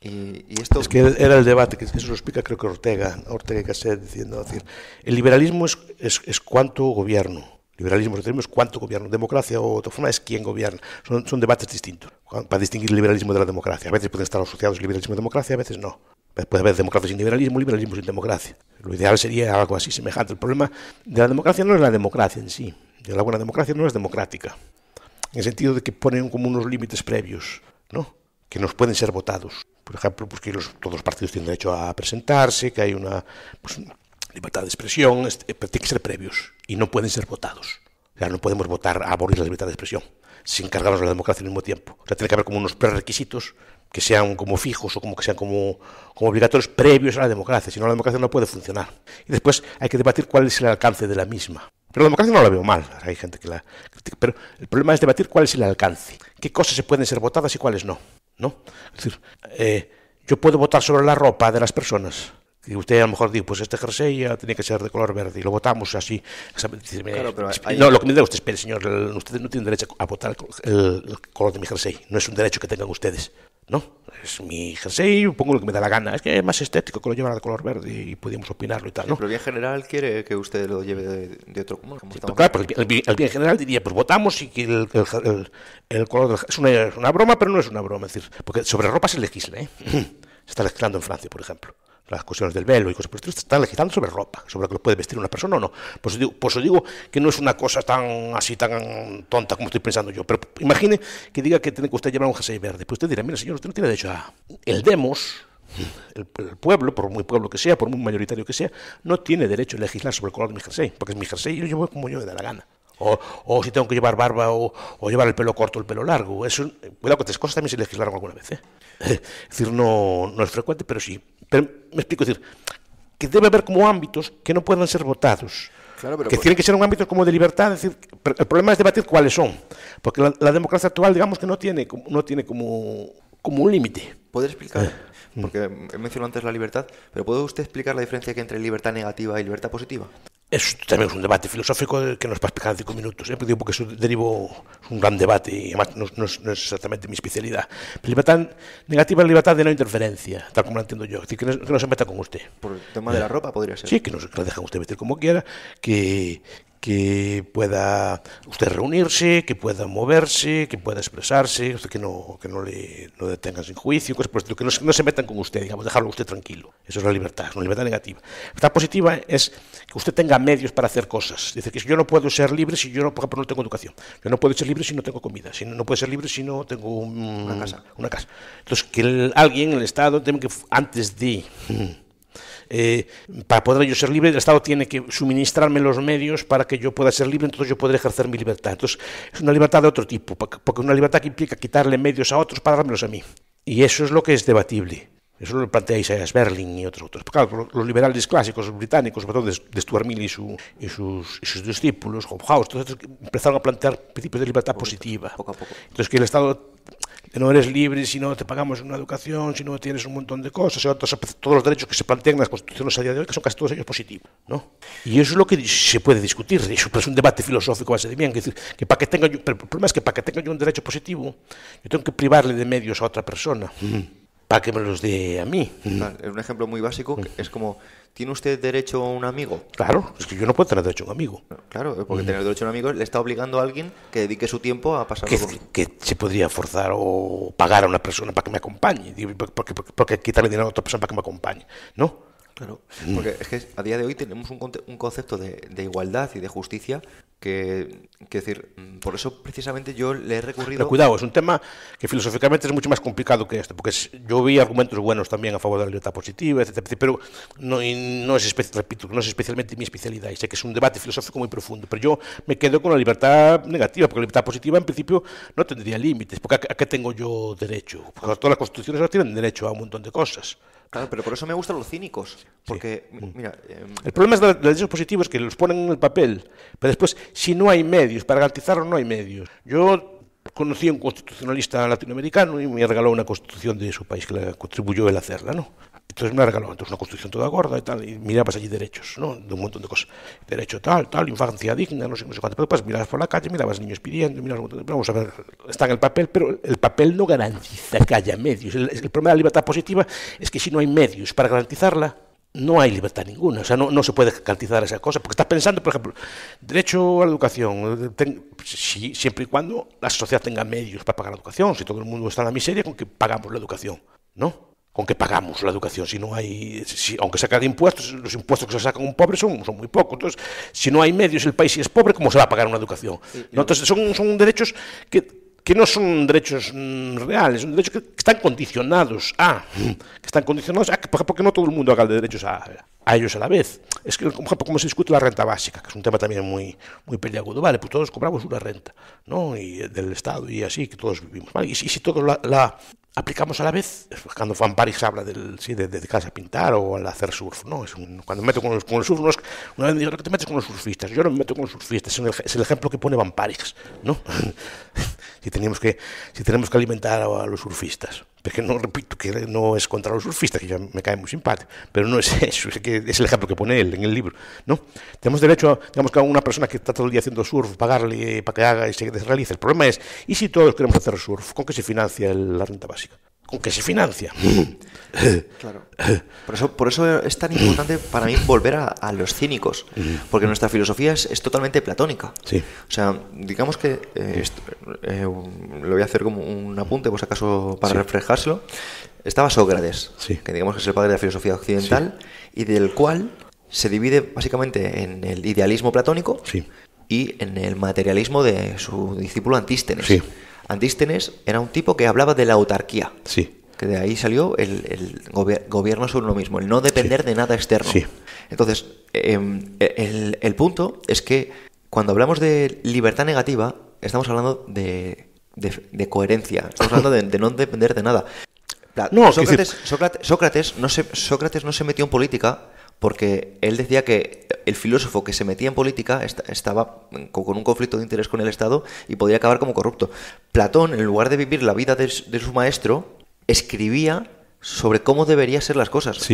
Speaker 2: Y, esto... Es que era el debate, que eso lo explica creo que Ortega, Ortega y Gasset, diciendo, decir, el liberalismo es, es, cuánto gobierno, Liberalismo, es cuánto gobierno. Democracia o otra forma es quién gobierna. Son, son, debates distintos para distinguir el liberalismo de la democracia. A veces pueden estar asociados liberalismo y democracia, a veces no. Puede haber democracia sin liberalismo, liberalismo sin democracia. Lo ideal sería algo así semejante. El problema de la democracia no es la democracia en sí. De la buena democracia no es democrática. En el sentido de que ponen como unos límites previos, ¿no? Que nos pueden ser votados. Por ejemplo, pues que todos los partidos tienen derecho a presentarse, que hay una pues, libertad de expresión, eh, pero tienen que ser previos y no pueden ser votados. O sea, no podemos votar a abolir la libertad de expresión sin cargarnos la democracia al mismo tiempo. O sea, tiene que haber como unos prerequisitos que sean como fijos o como que sean como, como obligatorios previos a la democracia, si no la democracia no puede funcionar. Y después hay que debatir cuál es el alcance de la misma. Pero la democracia no la veo mal, hay gente que la critica, pero el problema es debatir cuál es el alcance, qué cosas se pueden ser votadas y cuáles no. ¿no? Es decir, eh, yo puedo votar sobre la ropa de las personas, y usted a lo mejor dice, pues este jersey ya tenía que ser de color verde y lo votamos así. Claro, pero No, lo que me diga usted, espere, señor, ustedes no tiene derecho a votar el, color de mi jersey. No es un derecho que tengan ustedes. No, es mi jersey, pongo lo que me da la gana. Es que es más estético que lo llevara de color verde y pudimos opinarlo y tal, ¿no? pero
Speaker 1: el bien general quiere que usted lo lleve
Speaker 2: de, otro color. Sí, claro, pero el, bien general diría, pues votamos y el, color del, es, una, es una broma, pero no es una broma. Es decir, porque sobre ropa se legisla, ¿eh? Se está legislando en Francia, por ejemplo las cuestiones del velo y cosas por el están legislando sobre ropa, sobre lo que lo puede vestir una persona o no. Por eso, digo, que no es una cosa tan así, tan tonta como estoy pensando yo. Pero imagine que diga que tiene que usted llevar un jersey verde. Pues usted dirá, mira, señor, usted no tiene derecho a... El demos, el, pueblo, por muy pueblo que sea, por muy mayoritario que sea, no tiene derecho a legislar sobre el color de mi jersey, porque es mi jersey y yo llevo como yo le da la gana. O, si tengo que llevar barba o, llevar el pelo corto o el pelo largo. cuidado que cosas también se legislaron alguna vez. ¿eh? Es decir, no, es frecuente, pero sí. Pero me explico, decir, que debe haber como ámbitos que no puedan ser votados. Claro, que tienen que ser un ámbito como de libertad, decir, el problema es debatir cuáles son, porque la, democracia actual, digamos que no tiene, no tiene como, como un límite. ¿Puede explicar?
Speaker 1: Eh, porque mm. he mencionado antes la libertad, pero ¿puede usted explicar la diferencia entre libertad negativa y libertad positiva?
Speaker 2: es, también es un debate filosófico que nos va a explicar en cinco minutos, ¿eh? porque eso es un gran debate y además no, es, exactamente mi especialidad. Libertad negativa es libertad de no interferencia, tal como la entiendo yo, es decir, que no, se meta con usted. Por el tema de la ropa podría ser. Sí, que, nos, la dejan usted vestir como quiera, que, que pueda usted reunirse, que pueda moverse, que pueda expresarse, que no, que no le detengan sin juicio, que no, se metan con usted, digamos, dejarlo usted tranquilo. Eso es la libertad, es una libertad negativa. La libertad positiva es que usted tenga medios para hacer cosas. Dice que yo no puedo ser libre si yo no, no tengo educación. Yo no puedo ser libre si no tengo comida. Si no, puedo ser libre si no tengo una, casa. una casa. Entonces, que alguien, el Estado, tiene que, antes de... Eh, para poder yo ser libre, el Estado tiene que suministrarme los medios para que yo pueda ser libre, entonces yo podré ejercer mi libertad. Entonces, es una libertad de otro tipo, porque una libertad que implica quitarle medios a otros para dármelos a mí. Y eso es lo que es debatible. Eso lo plantea Isaias Berlin e outros outros. Claro, os liberales clásicos, os británicos, sobre todo de Stuart Mill e, su, e sus, e sus discípulos, Hobhouse, todos estos, empezaron a plantear principios de libertad positiva. Poco a poco. Entonces, que el Estado no eres libre si no te pagamos una educación, si no tienes un montón de cosas, sea, todos los derechos que se plantean en las constituciones a día de hoy, que son casi todos ellos positivos. ¿no? Y eso es lo que se puede discutir, eso es un debate filosófico base de bien, que, que para que tenga yo, pero el problema es que para que tenga yo un derecho positivo, yo tengo que privarle de medios a otra persona. Mm -hmm. que me los dé a mí. Es
Speaker 1: un ejemplo muy básico, es como, ¿tiene usted derecho a un amigo?
Speaker 2: Claro, es que yo no puedo tener derecho a un amigo.
Speaker 1: Claro, porque tener derecho a un amigo le está obligando a alguien que dedique su tiempo a pasar que,
Speaker 2: que se podría forzar o pagar a una persona para que me acompañe, porque, porque, quitarle dinero a otra persona para que me acompañe, ¿no? Claro, mm. porque
Speaker 1: es que a día de hoy tenemos un, un concepto de, de, igualdad
Speaker 2: y de justicia que, decir, mm, por eso precisamente yo le he recurrido. Pero cuidado, es un tema que filosóficamente es mucho más complicado que esto, porque yo vi argumentos buenos también a favor de la libertad positiva, etc., pero no, no es repito, no es especialmente mi especialidad, y sé que es un debate filosófico muy profundo, pero yo me quedo con la libertad negativa, porque la libertad positiva en principio no tendría límites, porque ¿a, qué tengo yo derecho? Porque todas las constituciones no tienen derecho a un montón de cosas pero por eso me gustan los cínicos. Porque, mm. mira. el em, problema es de, los positivos que los ponen en el papel, pero después, si no hay medios, para garantizarlo no hay medios. Yo conocí a un constitucionalista latinoamericano y me regaló una constitución de su país que le contribuyó el a hacerla, ¿no? Entonces me la regaló, una construcción toda gorda y tal, y mirabas pues, allí derechos, ¿no? De un montón de cosas. Derecho tal, tal, infancia digna, no sé, cuánto. Pero pues mirabas por la calle, mirabas niños pidiendo, mirabas de... Vamos a ver, está en el papel, pero el papel no garantiza que haya medios. El, problema de la libertad positiva es que si no hay medios para garantizarla, no hay libertad ninguna, o sea, no, se puede garantizar esa cosa, porque estás pensando, por ejemplo, derecho a la educación, eh, si, siempre y cuando la sociedad tenga medios para pagar la educación, si todo el mundo está en la miseria, con qué pagamos la educación, ¿no? con que pagamos la educación. Si no hay, si, aunque se de impuestos, los impuestos que se sacan un pobre son, son muy pocos. Entonces, si no hay medios, el país es pobre, ¿cómo se va a pagar una educación? Entonces, son, derechos que, no son derechos mm, reales, son derechos que están condicionados a, que están condicionados porque no todo el mundo haga de derechos a ellos a la vez es que, como, se discute la renta básica, que es un tema también muy, muy peliagudo, vale, pues todos cobramos una renta, ¿no? Y eh, del Estado y así, que todos vivimos, Y si, todos la, aplicamos a la vez, cuando Van Parijs habla del, sí, de, de, casa a pintar o al hacer surf, ¿no? Es cuando me meto con, los, con los surf, una vez me digo, te metes con los surfistas, yo no me meto con los surfistas, es el, ejemplo que pone Van Parijs ¿no? si, tenemos que, si tenemos que alimentar a, los surfistas porque no repito que no es contra los surfistas, que ya me cae muy simpático, pero no es eso, es, que es el ejemplo que pone él en el libro. ¿no? Tenemos derecho, a, digamos, que una persona que está todo el día haciendo surf, pagarle eh, para que haga y se realice. El problema es, ¿y si todos queremos hacer surf? ¿Con qué se financia la renta básica? ¿Con qué se financia?
Speaker 3: Claro.
Speaker 1: Por eso, es tan importante para mí volver a, los cínicos, porque nuestra filosofía es, totalmente platónica. Sí. O sea, digamos que lo eh, eh, voy a hacer como un apunte, por si acaso, para reflejárselo. Estaba Sócrates, que digamos que es el padre de la filosofía occidental, y del cual se divide básicamente en el idealismo platónico y en el materialismo de su discípulo Antístenes. Antístenes era un tipo que hablaba de la autarquía. Sí. Que de ahí salió el, gobierno sobre uno mismo, el no depender de nada externo. Entonces, em, el, punto es que cuando hablamos de libertad negativa, estamos hablando de coherencia. Estamos hablando de, no depender de nada. no se, Sócrates no se metió en política porque él decía que el filósofo que se metía en política estaba con un conflicto de interés con el Estado y podía acabar como corrupto. Platón, en lugar de vivir la vida de, su maestro, escribía sobre cómo deberían ser las cosas.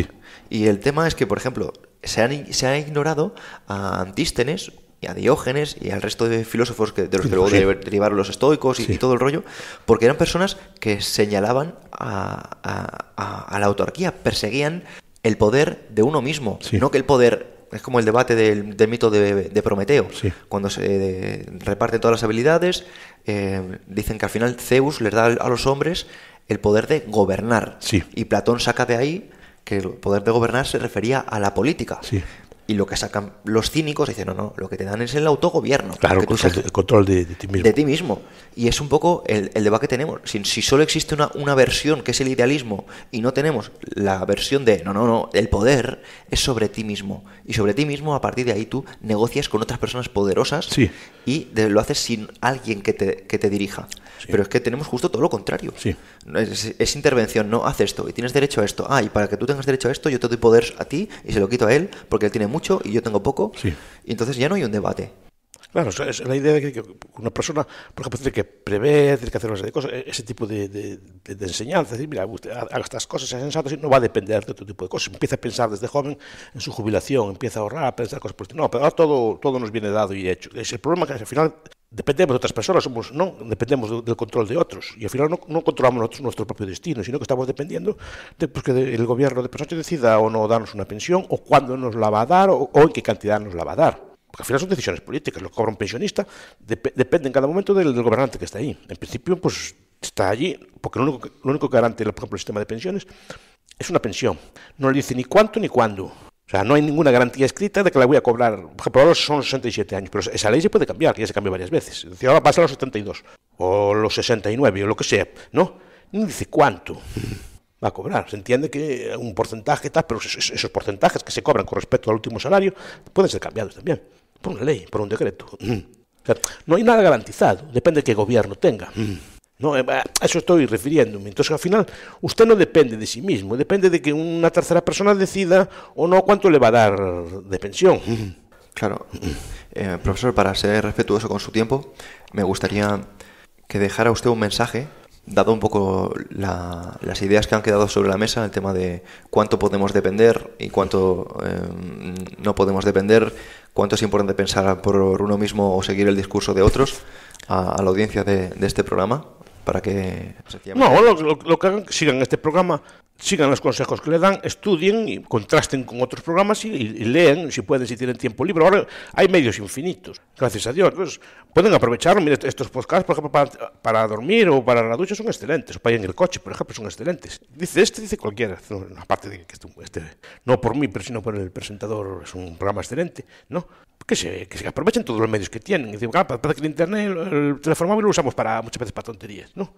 Speaker 1: Y el tema es que, por ejemplo, se, han, se ha ignorado a Antístenes, y a Diógenes y al resto de filósofos que, de los que luego derivaron los estoicos y, todo el rollo, porque eran personas que señalaban a, a la autarquía, perseguían el poder de uno mismo, no que el poder es como el debate del, mito de, Prometeo. Cuando se eh, reparte reparten todas las habilidades, eh, dicen que al final Zeus les da a los hombres el poder de gobernar. Y Platón saca de ahí que el poder de gobernar se refería a la política. Sí. Y lo que sacan los cínicos dicen, no, no, lo que te dan es el autogobierno. Claro, el control de, de, ti mismo. De ti mismo. Y es un poco el, debate que tenemos. Si, si solo existe una, una, versión que es el idealismo y no tenemos la versión de, no, no, no, el poder es sobre ti mismo. Y sobre ti mismo, a partir de ahí, tú negocias con otras personas poderosas y lo haces sin alguien que te, que te dirija. Pero es que tenemos justo todo lo contrario. Es, es, intervención, no, haz esto y tienes derecho a esto. Ah, y para que tú tengas derecho a esto, yo te doy poder a ti y se lo quito a él porque él tiene mucho y yo tengo poco. Y entonces ya no hay un debate.
Speaker 2: Claro, es la idea de que una persona, por ejemplo, tiene que prever, tiene que hacer una serie de cosas, e-, ese tipo de, de, enseñanza, es decir, mira, haga estas cosas, sea sensato, no va a depender de otro tipo de cosas. Empieza a pensar desde joven en su jubilación, empieza a ahorrar, a pensar cosas No, pero ahora todo, todo nos viene dado y hecho. Es el problema que al final dependemos de otras personas, somos, no dependemos del control de otros. Y al final no, controlamos nuestro propio destino, sino que estamos dependiendo de pues, que el gobierno de personas decida o no darnos una pensión, o cuándo nos la va a dar, o, en qué cantidad nos la va a dar. Porque al final son decisiones políticas, lo que cobra un pensionista depende en cada momento del, gobernante que está ahí. En principio, pues está allí, porque lo único, que, lo único garante, por ejemplo, el sistema de pensiones es una pensión. No le dice ni cuánto ni cuándo o sea, no hay ninguna garantía escrita de que la voy a cobrar. Por ejemplo, ahora son 67 años, pero esa ley se puede cambiar, que ya se cambió varias veces. dice ahora pasa a los 72, o los 69, o lo que sea, ¿no? Ni dice cuánto va a cobrar. Se entiende que un porcentaje tal, pero esos, esos porcentajes que se cobran con respecto al último salario pueden ser cambiados también, por una ley, por un decreto. O sea, no hay nada garantizado, depende de qué gobierno tenga. No, eh, a eso estoy refiriéndome. Entonces, al final, usted no depende de sí mismo, depende de que una tercera persona decida o no cuánto le va a dar de pensión. Claro.
Speaker 1: Eh, profesor, para ser respetuoso con su tiempo, me gustaría que dejara usted un mensaje, dado un poco las ideas que han quedado sobre la mesa, el tema de cuánto podemos depender y cuánto eh, no podemos depender, cuánto es importante pensar por uno mismo o seguir el discurso de otros, a, la audiencia de este programa para que... No,
Speaker 2: lo, lo, lo que hagan, sigan este programa, sigan los consejos que le dan, estudien y contrasten con otros programas y, leen, si pueden, si tienen tiempo libre. Ahora hay medios infinitos, gracias a Dios. Pues pueden aprovechar estos podcasts, por ejemplo, para, para, dormir o para la ducha son excelentes. O para ir en el coche, por ejemplo, son excelentes. Dice este, dice cualquiera. Aparte de que este, este, no por mí, pero sino por el presentador, es un programa excelente, ¿no? que se, que se aprovechen todos los medios que tienen. Dicen, ah, parece que el internet, el teléfono móvil lo usamos para, muchas veces para tonterías. No,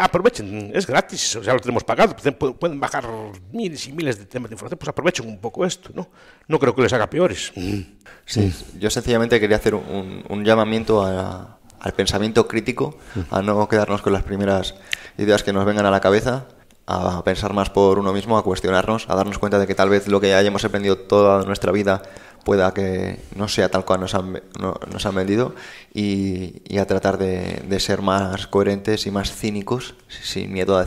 Speaker 2: aprovechen, es gratis, o sea, lo tenemos pagado, pueden, pueden, bajar miles y miles de temas de información, pues aprovechen un poco esto, ¿no? No creo que les haga peores. Mm. Sí, yo sencillamente
Speaker 1: quería hacer un, llamamiento a, al pensamiento crítico, a no quedarnos con las primeras ideas que nos vengan a la cabeza, a pensar más por uno mismo, a cuestionarnos, a darnos cuenta de que tal vez lo que hayamos aprendido toda nuestra vida pueda que no sea tal cual nos han, vendido y, y a tratar de, ser más coherentes y más cínicos sin miedo a,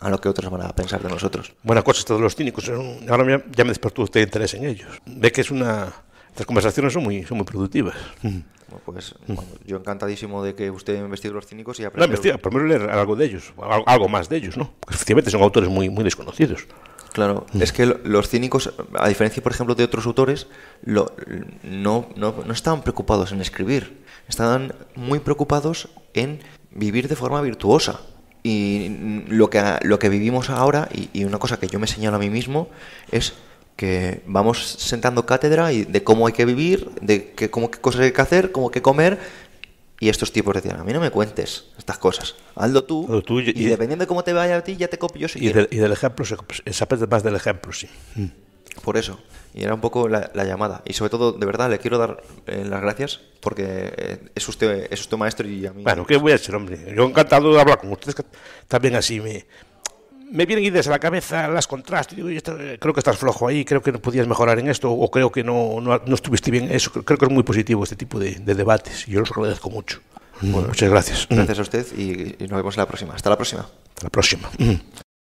Speaker 1: a, lo que otros van a pensar de nosotros.
Speaker 2: Buena cosa esto de los cínicos. Ahora ya me despertó usted interés en ellos. Ve que es una... Estas conversaciones son muy, muy productivas. Pues yo
Speaker 1: encantadísimo de que usted investigue los cínicos y aprenda. No, primero leer algo de ellos, algo, más de ellos, ¿no?
Speaker 2: Porque efectivamente son autores muy, muy desconocidos. Claro,
Speaker 1: mm. es que los cínicos, a diferencia, por ejemplo, de otros autores, no, no, no estaban preocupados en escribir, estaban muy preocupados en vivir de forma virtuosa. Y lo que, lo que vivimos ahora, y, una cosa que yo me señalo a mí mismo, es que vamos sentando cátedra y de cómo hay que vivir, de que, cómo qué cosas hay que hacer, cómo hay que comer, y estos tipos decían, a mí no me cuentes estas cosas, hazlo tú, y, dependiendo de cómo te vaya a ti, ya te copio yo y, del, y del ejemplo, se aprende más del ejemplo, sí. Mm. Por eso, y era un poco la, llamada. Y sobre todo, de verdad, le quiero dar
Speaker 2: eh, las gracias porque eh, es usted es usted maestro y a mí... Bueno, ¿qué voy a hacer, hombre? Yo encantado de hablar con ustedes, que también así me me vienen ideas a la cabeza, las contrasto, digo, creo que estás flojo ahí, creo que no podías mejorar en esto, o creo que no, no, no estuviste bien eso. Creo que es muy positivo este tipo de, debates y yo los agradezco mucho. Bueno, muchas gracias. Gracias a usted y, y
Speaker 1: nos vemos en la próxima. Hasta la próxima.
Speaker 3: Hasta la próxima.